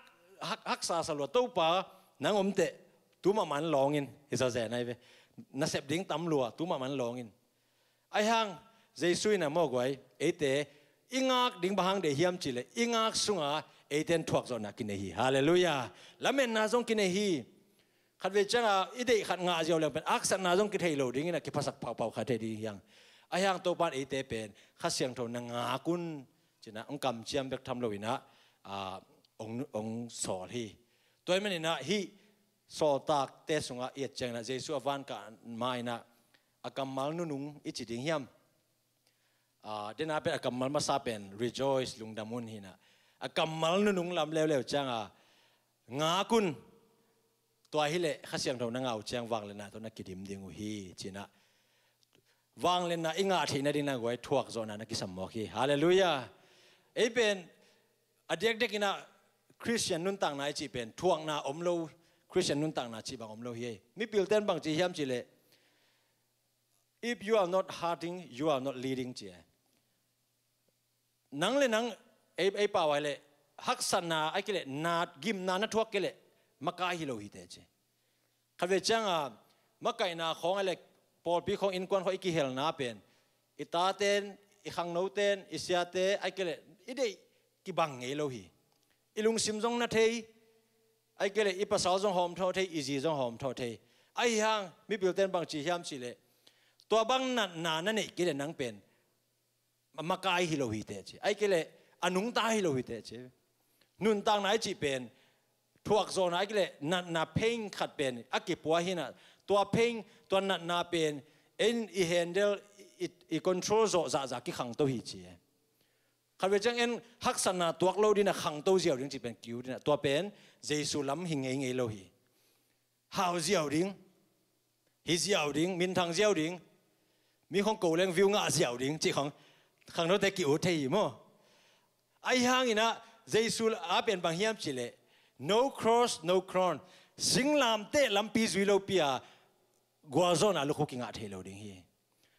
S1: ฮักฮักซาสลัวตัวป่านังอมเตะตัวมามันลองอินฮิซาเซนไอเวนัสเซบดิ้งตั้มลัวตัวมามันลองอินไอฮังเจสุยนะมอกไว้เอเตอิงักดิ้งบางเดียมจิเลอิงักสุงอาเอเตนทวักจอนักินเนฮีฮาเลลูยาละเมนนาจงกินเนฮีขัดเวจังอาอิเดขัดงาเจียวเลยเป็นอักษรนาจงกิเทโลดิ้งนะกิพัสักเผาเผาขัดเทดิ้งยังไอฮังตัวปานเอเตเป็นข้าเสียงเท่านังงากุนจินะองค์กรรมเชียมเบกทำโลวินะององสอฮีตัวไม่นนะฮีสอตากเตสุงะาเอียดจงนะเจสุอวันกันไม่นะอากรมัลนุนุงอิจิดิงยมเดนอาเป็นอากรมัลมาซาเป็น rejoice ลุงดามุนฮีนะอากรมัลนุนุงลำเลววจังอ่ะงาคุณตัวฮิเลข้าเสียงเราน้าเอาเจียงวางเลยนะตัวนักกิดิมดิงุฮีจีนะวางเลยนะอิงาทีนัดินางไว้ทวกโซนะนักกิสมบอกีฮาเลลูยาไอเป็น a dek dek ina Christian nun tang na chi pen thuang na omlo Christian nun tang na chi bang omlo hi mi pilten bang chi hiam chi le if you are not hurting you are not leading chi nang le nang ai ai pa wai le hak san na ai kile na gim na na thuak kile makai hi lo hi te chi khave chang a makai na khong le por pi khong in kwan ho iki hel na pen itaten i khang no ten i sia te ai kile i dei กิบังเอโลฮีอิลุงซิมจงนาเทยไอเกลเยอีปัสสาวงหอมทอเทยอีจีจงหอมทอเทยไอฮังมิเปลเตนบังจีฮามสิเลตัวบังนันนานันเองเกเรนังเป็นมาคายฮิโลฮีเตจิไอเกลเยอันนุงตาฮิโลฮีเตจินุนตังไหนจีเป็นทวกโซนไอเกลเยนันนาเพ่งขัดเป็นอักกิปัวฮินะตัวเพ่งตัวนันนาเป็นเอ็นอีเฮนเดลอีคอนโทรลโซจ่าจ่ากิขังตัวฮีจีคันเวจังเอ็นฮักสนาตัวเราดินะขังตัวเจียวดิ้งจีเป็นกิวดินะตัวเป็นเจสุลัมหิงเองเอโลฮีฮาวเจียวดิ้งฮิเจียวดิ้งมินทางเจียวดิ้งมีของโกเลงวิวงาเจียวดิ้งจีของขังเราแต่กิวเทียมอไอฮางอินะเจสุลอาเป็นบางเฮียมจิเล no cross no crown สิงลามเตะลำปีสุยโลเปียกัวโซนอาลูกคุกิงอาเทโลดิ้งฮี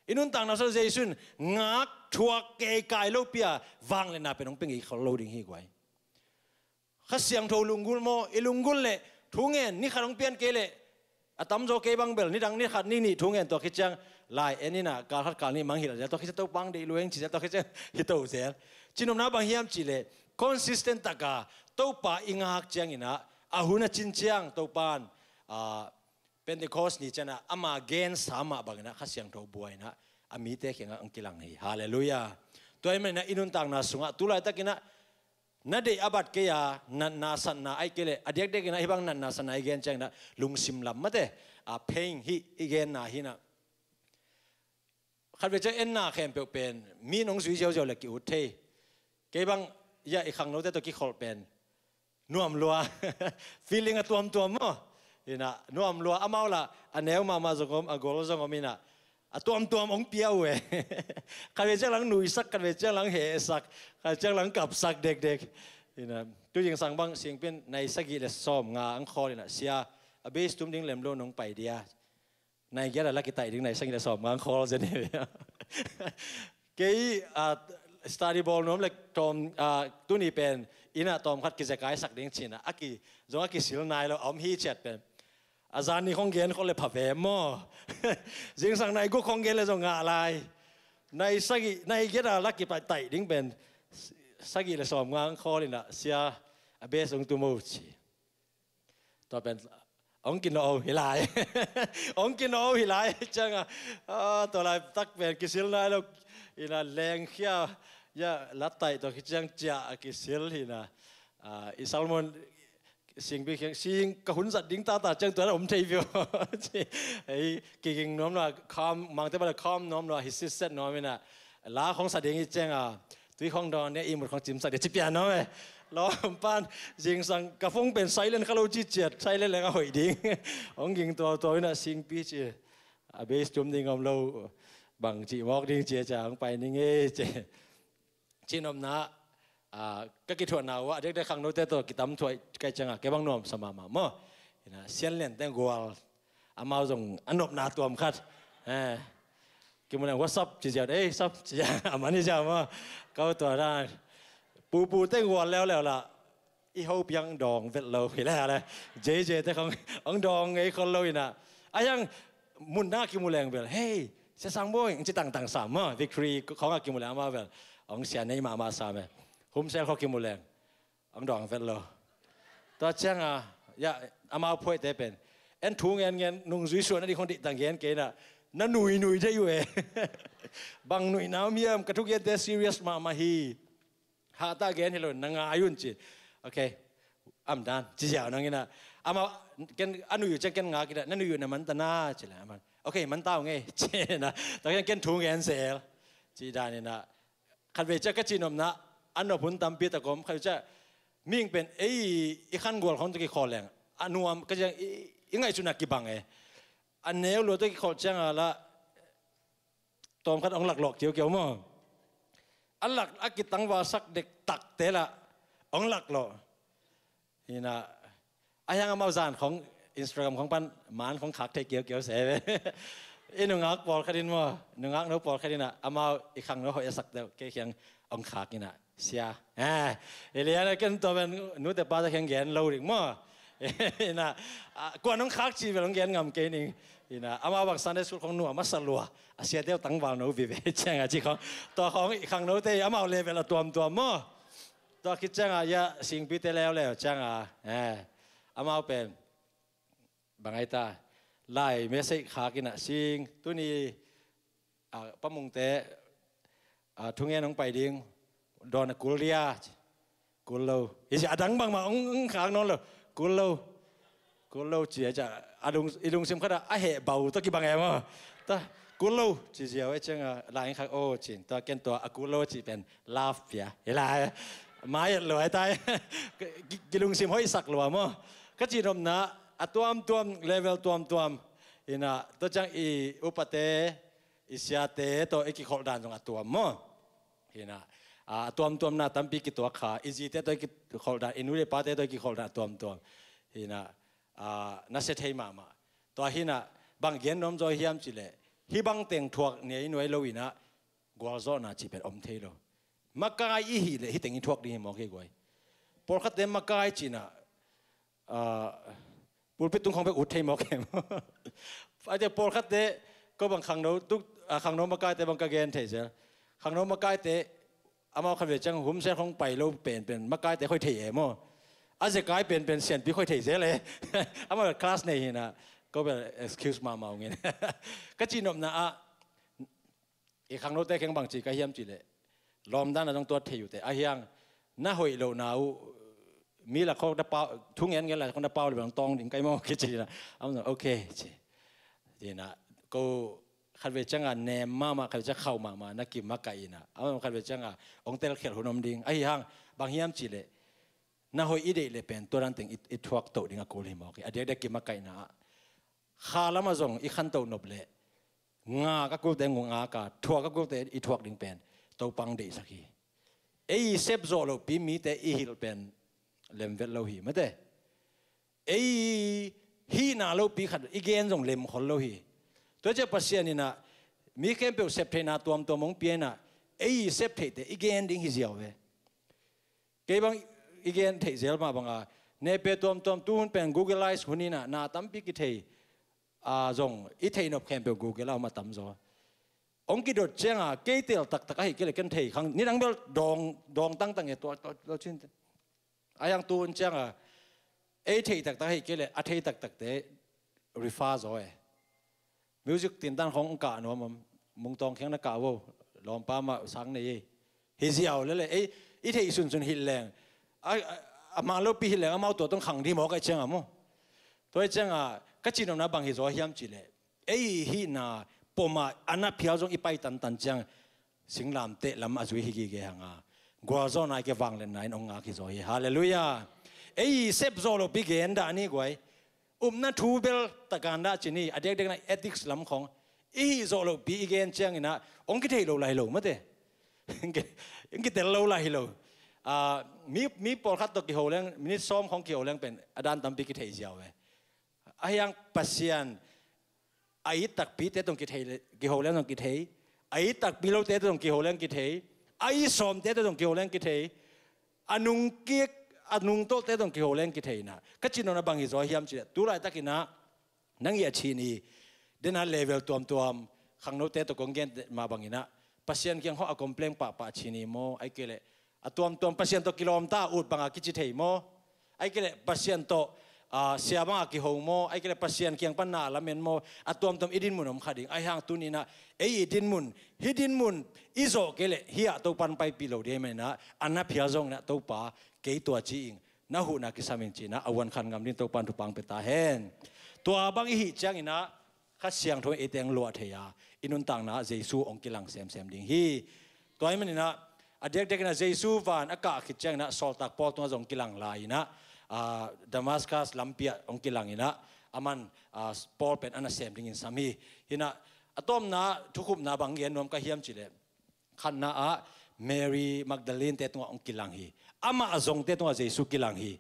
S1: inun tang nasa jaisun ngak thuak ke kai lo pia wang le na pe nong pingi khol loading hi gwai khasiang tho lungul mo ilungul le thungen ni kharong pian ke le atam zo ke bang bel ni dang ni khat ni ni thungen to khichang lai enina kal khat kal ni mang hi la to khich to bang de lueng chi to khich hi to zel chinom na bang hiam chi le consistent taka to pa inga hak chiang ina ahuna chin chiang to pan a เปนเดคอสนี่จะนะอามาเกนสามาบังนะข้าเสียงทบวยนะอามีเตะเขียงอังกิลังฮีฮาเลลูยาตัวเองนะอินุนตัางนาสุงะตุลาตะกินะนา่เดียบัดเกียนันนาสันนาไอเกเลอดีตกเด็กนะฮิบังนันนาสันนาไอเกนจังนะลุงซิมลำมาเตะอาเพงฮีอเกนนาฮีนะขัดเวจเอ็นนาเข้มเปียวเป็นมีน้องสุยเจ้าเจ้าเล็กอุทัยเกบังยาอีขังโนเตะตะกี้ขอลเป็นนุ่มลัวฟีลิ่งตัวมตัวมั้อินะนัวมลัวอามาละอันเนวมามาจงกมอโกลจงกมินะอตัวมตัวมองเปียวเอขันเวเจ้าหลังหนุยสักขัรเวเจ้าหลังเหสักขันเจ้าหลังกับสักเด็กๆอินะตัวยิงสังบังเสียงเป็นในสกิเลสซอมงาอังคอรินะเสียอบสตุมดิ้งเลมโลนงไปเดียในเยลละกิตายดิ้งในสกิเลสซอมงาอังคอร์เจเนียเกยอ่าสตาร์ดิบอลน้องเล็กตอมอ่าตัวนี้เป็นอินะตอมขัดกิจการสักเด้งชินะอักกิจงอักกิสิลนายเราอมฮีเจ็ดเป็นอาจารย์นี่คงเกนเขาเลยผับแหวมอจิงสังในก็คงเกนเลยจงงาลายในสักในเกดาลักกิปไตดิ้งเป็นสักกี่เลยสอมงางคอเลยนะเสียเบสองตัวมูชีต่อเป็นองกินเอาหิลายองกินเอาหิลายจังอ่ะตัวลายตักเป็นกิสิลนายแล้วอีน่าแรงเขี้ยวยาลัดไตตัวกิจังเจ้ากิสิลหินะอ่าอีซัลมอนสิ่งเพียงสิ่งกหุ่นสัตว์ดิ้งตาตาจังตัวนั้นผมเทียิวไอ้กิ่งน้อมน่ะคอมมังเต่ว่าคอมน้อมน่ะฮิสิสเซตน้อมน่ะลาของสัตว์ดิ้งอีแจ้งอ่ะตุยของดอนเนี่ยอีหมดของจิมสัตว์เดี๋ยวจิปยนน้อมไห้ล้อมป้านยิงสังกระฟงเป็นไซเลนคาโลจิเจ็ดไซเลนแรงอ่หอยดิ้งของยิงตัวตัวน่ะสิงปีจีอาเบสจุมดิ้งอมเราบังจีมอกดิ้งเจียจางไปนี่เงี้เจชินอมนะก็คิดว่านาว่าเด็กๆดข้างโน้ตตัวกิตามถวยกล้จังอ่ะแกบางนวมสมามาโมนะเสียนเล่นเต้งกวลอามาส่งอันนบนาตัวมคัดเออกิมันว่าซับจีเจอดเอ้ซับจีเจีดอามันนี่เจ้าว่าเขาตัวได้ปูปูเต้งกวลแล้วแล้วล่ะอีโฮาเพียงดองเวทเราพี่แล้วเลยเจเจแต่ขององดองไอ้คนเราอีน่ะอ้ยังมุนหน้ากิมูแรงเบลเฮ้ยเสียสังบ่อยจิต่างต่างสามม่วิกฤตของกิมูแรงมาเบลองเสียในมามาสามเอ hôm sẽ khó kiếm một lần ông đoàn vẹn lờ ta chăng à ya dạ, amao à phơi tế bên en thu ngen ngen nung dưới duy suan đi không đi tặng gen cái na na nui nui thế ue bang nui nào miam cái thuốc cái serious mà mà hi hạ ta gen hello nang ayun chứ? Ok, am dan chi giờ nang na ama ken anu yu ken nga kida nanu yu na man ta na chi la man okay man tao nge chi na ta ken thu ngen sel chi da ni na khat ve cha ka chi nom na อันนับผลตามเปียตะกอมเขาจะมิ่งเป็นไอ้ไอ้ขั้นกวลของตะกี้คอแรงอันนวมก็ยังยังไงสุนักกี่บังเออันเนี้ยรลวตะกี้คอจังละตอมขัดองหลักหลอกเกี่ยวเกี่ยวมั่งอันหลักอากิตังวาสักเด็กตักเตละองหลักหลอกนี่นะอายังมาจานของอินสตาแกรมของปันหมานของขักเทเกียวเกี่ยวเสเวอีหนุ่งักปอลคดินั่งหนุ่งักน้ปอลคดินอ่ะอามาอีกครั้งน้เขาจะสักเดียวเกี่ยงองขากนี่นะสียเอเอเลียนก็ตัวเป็นนู้แต่ป้าจะแข่งแกนเราดิมั่วนะกวนน้องคักชีวิไปลงแกนงมเกนีงนะอามาบักสันได้สุดของหนัวมาสลัวอาเซียเดียวตั้งวานนู้ดวิเวจังอาจิของตัวของขังนู้ดเต่อามาเลเวลตัวมตัวมั่วตัวคิดจ้งอายาสิงพิเตแล้วแล้วจ้งอาเอออามาเป็นบางไอตาไล่เมสิกขากินอ่ะสิงตุนีอ่ะปะมุงเตะอ่ะทุ่งแง่น้องไปดิ้ง đó là cú lia cú lâu ý chả đắng bằng mà ông ông kháng nó là cú lâu cú lâu chỉ chả à đúng ý đúng xem khác là à hệ bầu tôi kí bằng em à ta cú lâu chỉ diều ấy chăng à, là lại khác ô chỉ ta kiến tòa à cú lâu chỉ bền la phía là mai lười tay cái đúng xem hơi sặc lùa mà cái gìrom na à tuam tuam level tuam tuam ina tôi chăng ý upate isiate to iki khol dan jong atuam à, mo hina à tuam tuam na tam pi ki tua kha easy te to ki khol da inu le pa te to ki khol da tuam tuam hina à na se thei ma ma to hina bang gen nom zo hiam chi le hi bang teng thuak nei noi lo ina gwa zo na chi pe om thei lo makai i hi le hi teng thuak ni mo ke goi por khat dem makai chi na à ah, bul pe tung khong pe ut thei mo ke [laughs] ai te por khat de ko bang khang no tu khang no makai te bang ka gen thei je khang no makai te อามาขเวจังหุ่มเส้นของไปเราเปลี่ยนเป็นมะกายแต่ค่อยเทมออาจจะกลายเป็นเป็นเสียนพี่ค่อยเทเสียเลยอามาคลาสในนะก็เป็น excuse มาเมาเงี้ยก็จีนมนะอ่ะอีกครั้งนู้นแต่แข่งบางจีก็เฮียมจีเลยลอมด้านนั้นต้องตัวเทอยู่แต่อาเฮียงน่าหอยเราหนาวมีหลักข้อตะเปาทุ่งเงยงเงี้ยหลักนขาตะเปาหรือหลังตองถึงไกลมองคิดจีนะเอามาโอเคจีนะก็ขัดเวจังอ่ะเนมมามาขัดเวจังเข้ามามานักกิมมาไกนะเอาขัดเวจังอ่ะองเตลเขียนหัวนมดิงไอ้ฮังบางเฮียมจีเลน่าหอยอีเดเลเป็นตัวรันติงอิทวักโตดิงกูเลยมอกอเดียเด็กกิมมาไกนะข้าละมาส่งอีขันโตนบเลงาก็กูเตงงากาทวักก็กูเตงอิทวักดิงเป็นโตปังเดสักีไอ้เซบโซโลปีมีแต่อีฮิลเป็นเลมเวลโลหิไม่ได้ไอ้ฮีนาโลปีขัดอีเกนส่งเลมคนโลหีตัวเจ้าปัสยานีนะมีเข้มเปียวเซฟเทน่าตัวมตัวมงเปียนะไอ้เซฟเทเตอีเกนดิ้งฮิเซียวเวเกบังอีเกนเทเซลมาบังอาเนเปตัวมตัวมตูนเป็น Google Eyes คนนี้นะนาตั้มปีกิเทอ่าจงอีเทนอบเข้มเปียว Google เอามาตั้มจอองกิดดเจ้าเกติลตักตักให้เกลกันเทคังนี่นังเบลดองดองตั้งตั้งเงตัวตัวชิ้นอายังตูนเจ้าเอเทตักตักให้เกลอเทตักตักเตรีฟ้าจอย music tin tan khong ka no mam mung tong kheng na ka wo lom pa ma sang nei hi ziaw le le ei i thei sun sun hil leng a a ma lo pi hil leng a mau to tong khang di mo ka chang a mo toi chang a ka chi na bang hi hiam chi le ei hi na poma ana phia jong i pai tan tan chang sing lam te lam a zui hi gi ge hanga gwa zo na ke wang le nai ong nga ki zo hi hallelujah ei sep zo lo pi gen da ni gwai อุ้มนัทูเบลตะการดาจินีอเด็กเด็กนะเอติกส์ลำของอีโซโลบีอเกนเชียงนะองค์กิเทโลไลโลมั้งเด้องค์กิเทโลไลโลมีมีปอลคัดตกกี่โฮเรงมินิซ้อมของกี่โฮเรงเป็นอาจารย์ตั้มปีกิเทเจียวเว้ยอายังปัสยันไอ้ตักปีเตตองกิเทกี่โฮเรงตองกิเทไอ้ตักปีโลเตตองกี่โฮเรงกิเทไอ้สอมเตตองกี่โฮเรงกิเทอนุงเกียกอันนุ่งโตเต้ตรงกิโยเล่นกิเทนะก็จินนบังอิจอยามจีตัวไรตะกินะนั่งยาชีนีเดน่าเลเวลตัวมตัวมขังโนเต้ตกงเกนมาบังอินะพัศยันเกียงหขาอคอมเพลงปะปะชินีโมไอเกลอตัวมตัวมพัศยันตกิโลมตาอุดบังอากิจิเทโมไอเกลพัศยันตเสียบังอากิโฮโมไอเกลพัศยันเกียงปันนาละเมนโมอตัวมตัวมอิดินมุนอมขัดิงไอห่างตุนีนะไออิดินมุนฮิดินมุนอิโซเกลเฮียตัวปันไปปีโลเดมนะอันนับพิจารณาตัวปา ke tua chi ing na hu na kisamin chi na awan khan ngam din to pan thupang pe ta hen tua bang hi chang ina kha siang tho eteng lo theya inun tang na jesu ong kilang sem sem ding hi toy man ina adek dek na jesu van aka khit chang na sol tak pol to jong kilang la ina a damascus lampia ong kilang ina aman pol pen ana sem ding in sami hina atom na thukup na bang yan nom ka hiam chile khan na a Mary Magdalene te tunga ong kilang hi ama azong te tunga Jesu kilang hi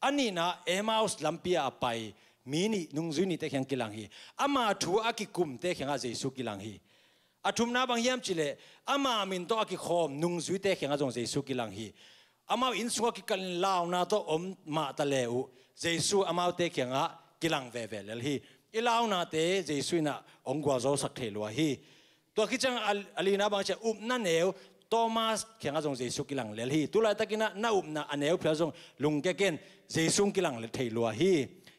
S1: ani na Emmaus lampia apai mini nungzuni te khyang kilang hi ama thu aki kum te khyang a Jesu kilang hi Atum na bang yam chile ama min to aki khom zui te khyang a jong Jesu kilang hi ama in suwa ki kan lao na to om ma ta le u Jesu ama te khyang a kilang ve ve lel hi ilaw na te Jesu na ong gwa zo sak the lo hi to ki chang alina bang cha up na neu ต h o m a s เขียนกาจงเจสุกิลังเลลฮีตุลาตะกินะนาอุมนาอเนวพระทรงลุงแกกกนเจสุกิลังเลทยลัวฮี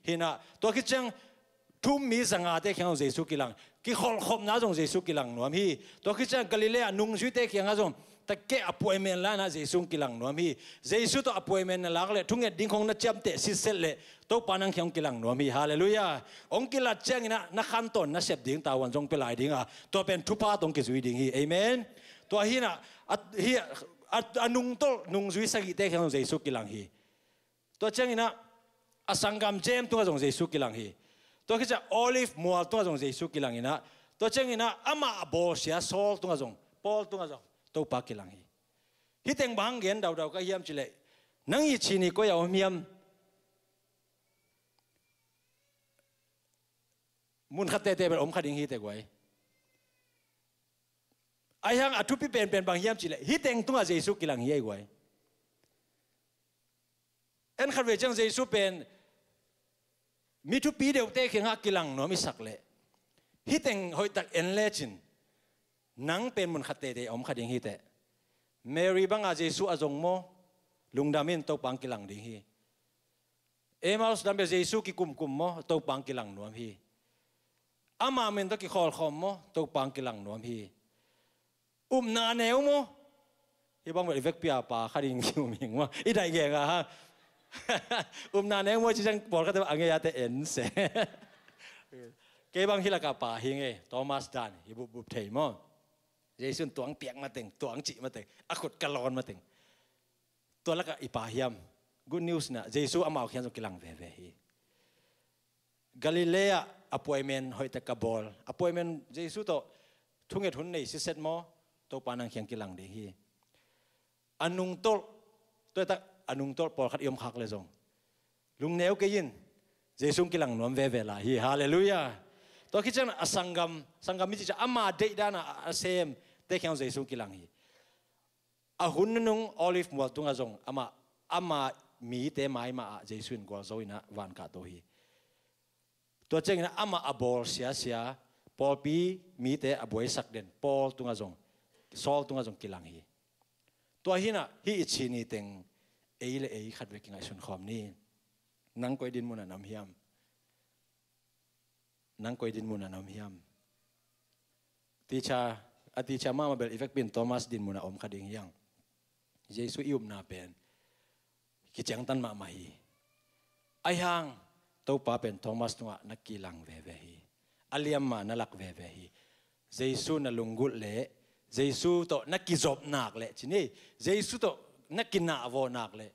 S1: ฮีนะตัวคิดจังทุ่มมีสังอาเตเขียนาจงเจสุกิลังกิฮอลขอมนาจงเจสุกิลังนวมีตัวคิดจังกาลิเลีนุงชุดเตเขียนกาจงตะเกะอพยเมนลานาเจสุกิลังนวมีเจสุตอปพยเมนลักเลทุ่งเอ็ดดิ้งของนัจจมเตสิเซลเลตัวปานังเขียนกิลังนวมีฮาเลลูยาองค์กิลัดเจงนะนักขันต้นนักเสพดิ้งตาวันทงเปลายดิงอ่ะตัวเป็นทุพ้าตงกิจวิดิงฮีเอเมนตัวฮีน่ะอัดฮีอัดอันนุงโตนุงจุยสกิเตะของเจสุกิลังฮีตัวเจ้านี่นะอาสังกามเจมตัวของเจสุกิลังฮีตัวขี้จะโอลิฟมัวตัวของเจสุกิลังฮีนะตัวเจ้านี่นะอามาบอสยาโซลตัวของปอลตัวของตัวปากิลังฮีฮีเต็งบางเงินดาวดาวก็เยี่ยมจิเลนังอีชีนี่ก็ยาวเยี่ยม mun khát tê tê bên ôm khát đình hi tê quay ไอ้ยังอัฐุพิเป็นเป็นบางยามจิเลฮิตเองตัวเจสุกิลังเฮย่ไว้เอ็นขันเวจังเจสุเป็นมีทุปีเดียวเตะเข่งักกิลังหนอมิสักเลยฮิตเองหอยตักเอ็นเลจินนังเป็นมุนขัดเตะเตอมขัดยังฮิตเตะเมรีบังอาเจสุอาจงโมลุงดามินตกปังกิลังดิงฮีเอมาสดามเบเจสุกิคุมคุมโมตกปังกิลังนวมฮีอามาเมนตกิคอลคอมโมตกปังกิลังนวมฮีอุ้มนาเนวมั้งอีบ้างแบบเวกเปียป่าขาดิงคิวมิงว่าอีได้เก่งอะฮะอุ้มนาเนวมั้งที่ฉันบอกก็จะอังเกียแต่เอ็นเสเกบังฮิลกาป่าฮิงเอทอมัสดันอีบุบบุบเทยมั้งเจสันตวงเปียกมาเต็งตวงจิมาเต็งอขุดกะลอนมาเต็งตัวละกะอีป่าฮิม good news na Jesus amau khian jok kilang ve ve hi Galilea appointment hoi ta kabol appointment Jesus to thunge thun nei si set mo to panang hiang kilang de hi anung tol to ta anung tol por khat yom khak le zong lung neo ke yin jesung kilang nom ve ve la hi hallelujah to khi chang asangam sangam mi cha ama de dana asem te khyang jesung kilang hi a hun nung olive mwa tunga zong ama ama mi te mai ma a jesuin go zoina wan ka to hi to cheng na ama abol sia sia pol pi mi te aboi sak den pol tunga zong sol tunga jong kilang hi to hina hi ichini teng eile ei khatwe kinga sun khom ni nang koi din muna nam hiam nang koi din muna nam hiam ticha aticha mama bel ifek bin thomas din muna om khading yang jesu ium na pen ki chang tan ma ma hi ai hang to pa pen thomas tunga nakilang ve ve hi aliam ma nalak ve ve hi jesu na lungul le Giêsu to na ki job nak le chini Giêsu to na ki na vo nak le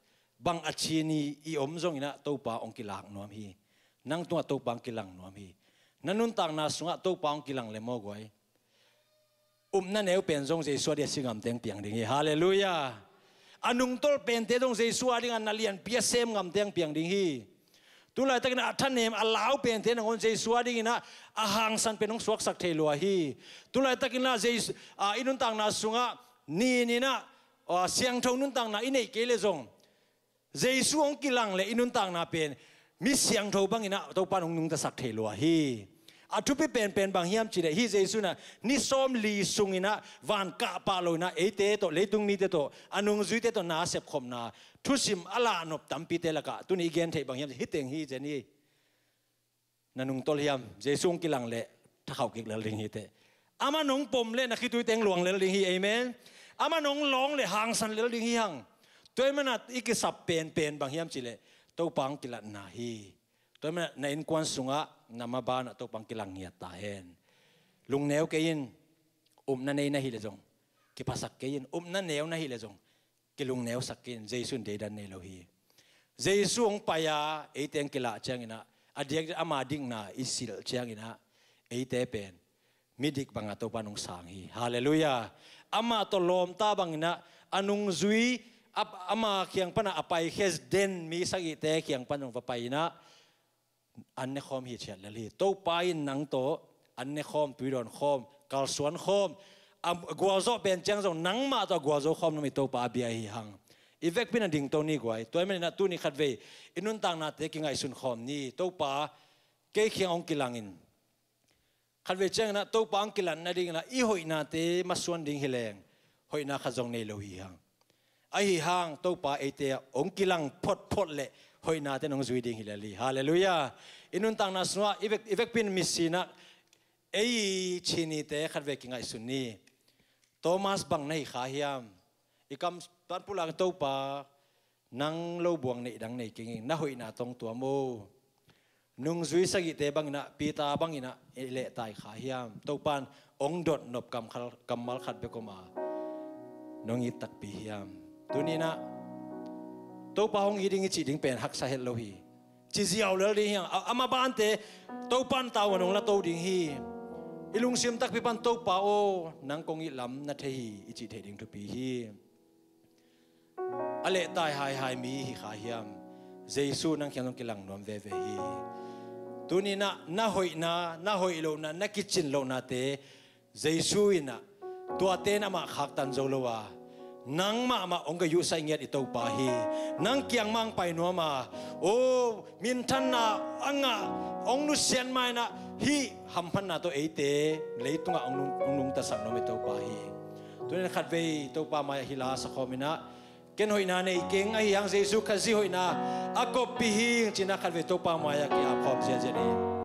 S1: bang achini i om zong ina to pa ong kilak nom hi nang tua to pang kilang nom hi nanun tang na sunga to pang kilang le mo goi um na neu pen zong Giêsu dia singam teng piang ding hallelujah anung tol pen te dong Giêsu ding an nalian pia sem ngam teng piang ding hi tu lai takin a than nem a lau pen ten ngon jai suwa ding na a hang san penong suak sak thei lo hi tu lai takin na jai a inun tang na sunga ni ni na a siang thong nun tang na inei ke zong zong jai suong kilang le inun tang na pen mi siang thau bang ina to pan nung ta sak thei lo hi a tu pi pen pen bang hiam chi de hi jai su na ni som li sung ina van ka pa lo na e te to le tung ni te to anung zui te to na sep khom na ทุสิมอลานบตัมปีเตลกะตุนอีเกนเทบางยามฮิตเองฮีเจนีนันุงตอลยามเจซุงกิลังเลท้าเขากิกเลลิงฮีเตอามาหนงปมเล่นะคิดตุยเตงหลวงเลลิงฮีเอเมนอามาหนงหลงเลหางสันเลลิงฮีหังตัวมันนัดอีกสับเปนเปนบางยามจิเลตัวปังกิลันนาฮีตัวมันในอินควันสุงะนามาบานตัวปังกิลังเงียตาเฮนลุงแนวเกยินอุ้มนันเองนะฮิเลจงกิปัสักเกยินอุ้มนันแนวนะฮิเลจง kilung neo sakin Jesu dedan ne lohi Jesu ang paya ate ang kila chang ina adiak ama ding na isil chang ina ate pen midik banga to panong sanghi hallelujah ama to lom ta bang ina anung zui ap, ama kiyang pana apai hes den mi sagite kiyang panong papay na anne khom hi chel lali to pain nang to anne khom pidon khom kalsuan khom กัวโซเป็นเจียงโซนังมาตัวกัวโซคอมนมิโตปาเบียฮีหังอีเวกพินนดิ่งตัวนี้กวยตัวเมันนัตุนี่ขัดเวอินุนตังนาเตกิงไอสุนคอมนี่โตปาเกี่ยงองกิลังอินขัดเวเจียงนะโตปาองกิลันนัดิ่งนะอีหอยนาเตมาส่วนดิ่งเิเลงหอยนาขจงเนลฮีฮังไอฮีฮังโตปาเอเตะองกิลังพดพดเละหอยนาเตนองจุยดิ่งเฮเลลีฮาเลลูยาอินุนตังนาสวะอีเวกอีเวกพินมิสีนะไอชินีเตขัดเวกิงไอสุนนี่ Thomas bằng này khá hiam ikam tan pula to pa nang lo buang nei dang nei kingin na hoi na tong tua mo nung zui sagi te bang na ta bang ina ele tai kha hiam to pan ong dot nop kam khal kamal khat be koma nong i tak pi hiam tunina to pa hong hiding chi ding pen hak sa hel lo hi chi ziaw le ri hiang ama à, à ban te to pan taw nong la to ding hi ilung siam tak pi pan to pa o nang kong i lam na the hi i chi the ding to pi hi ale tai hai hai mi hi kha hiam jesu nang khiam kilang nom ve ve hi tuni na na hoi na na hoi lo na na kitchen lo na te jesu ina tua te na ma khak tan zo lo wa nang mama ong ka yu sai nget ito pa hi nang kyang mang pai no ma o min than na anga ong nu sen mai na hi ham phan na to eite leitunga ong ong nung ta sang no mi to pa hi to ne khat ve to pa ma hi la sa kho mi na ken hoi na ne keng ai yang jesu khazi hoi na akop pi hi china khat ve to pa ma ya ki a phop je je ni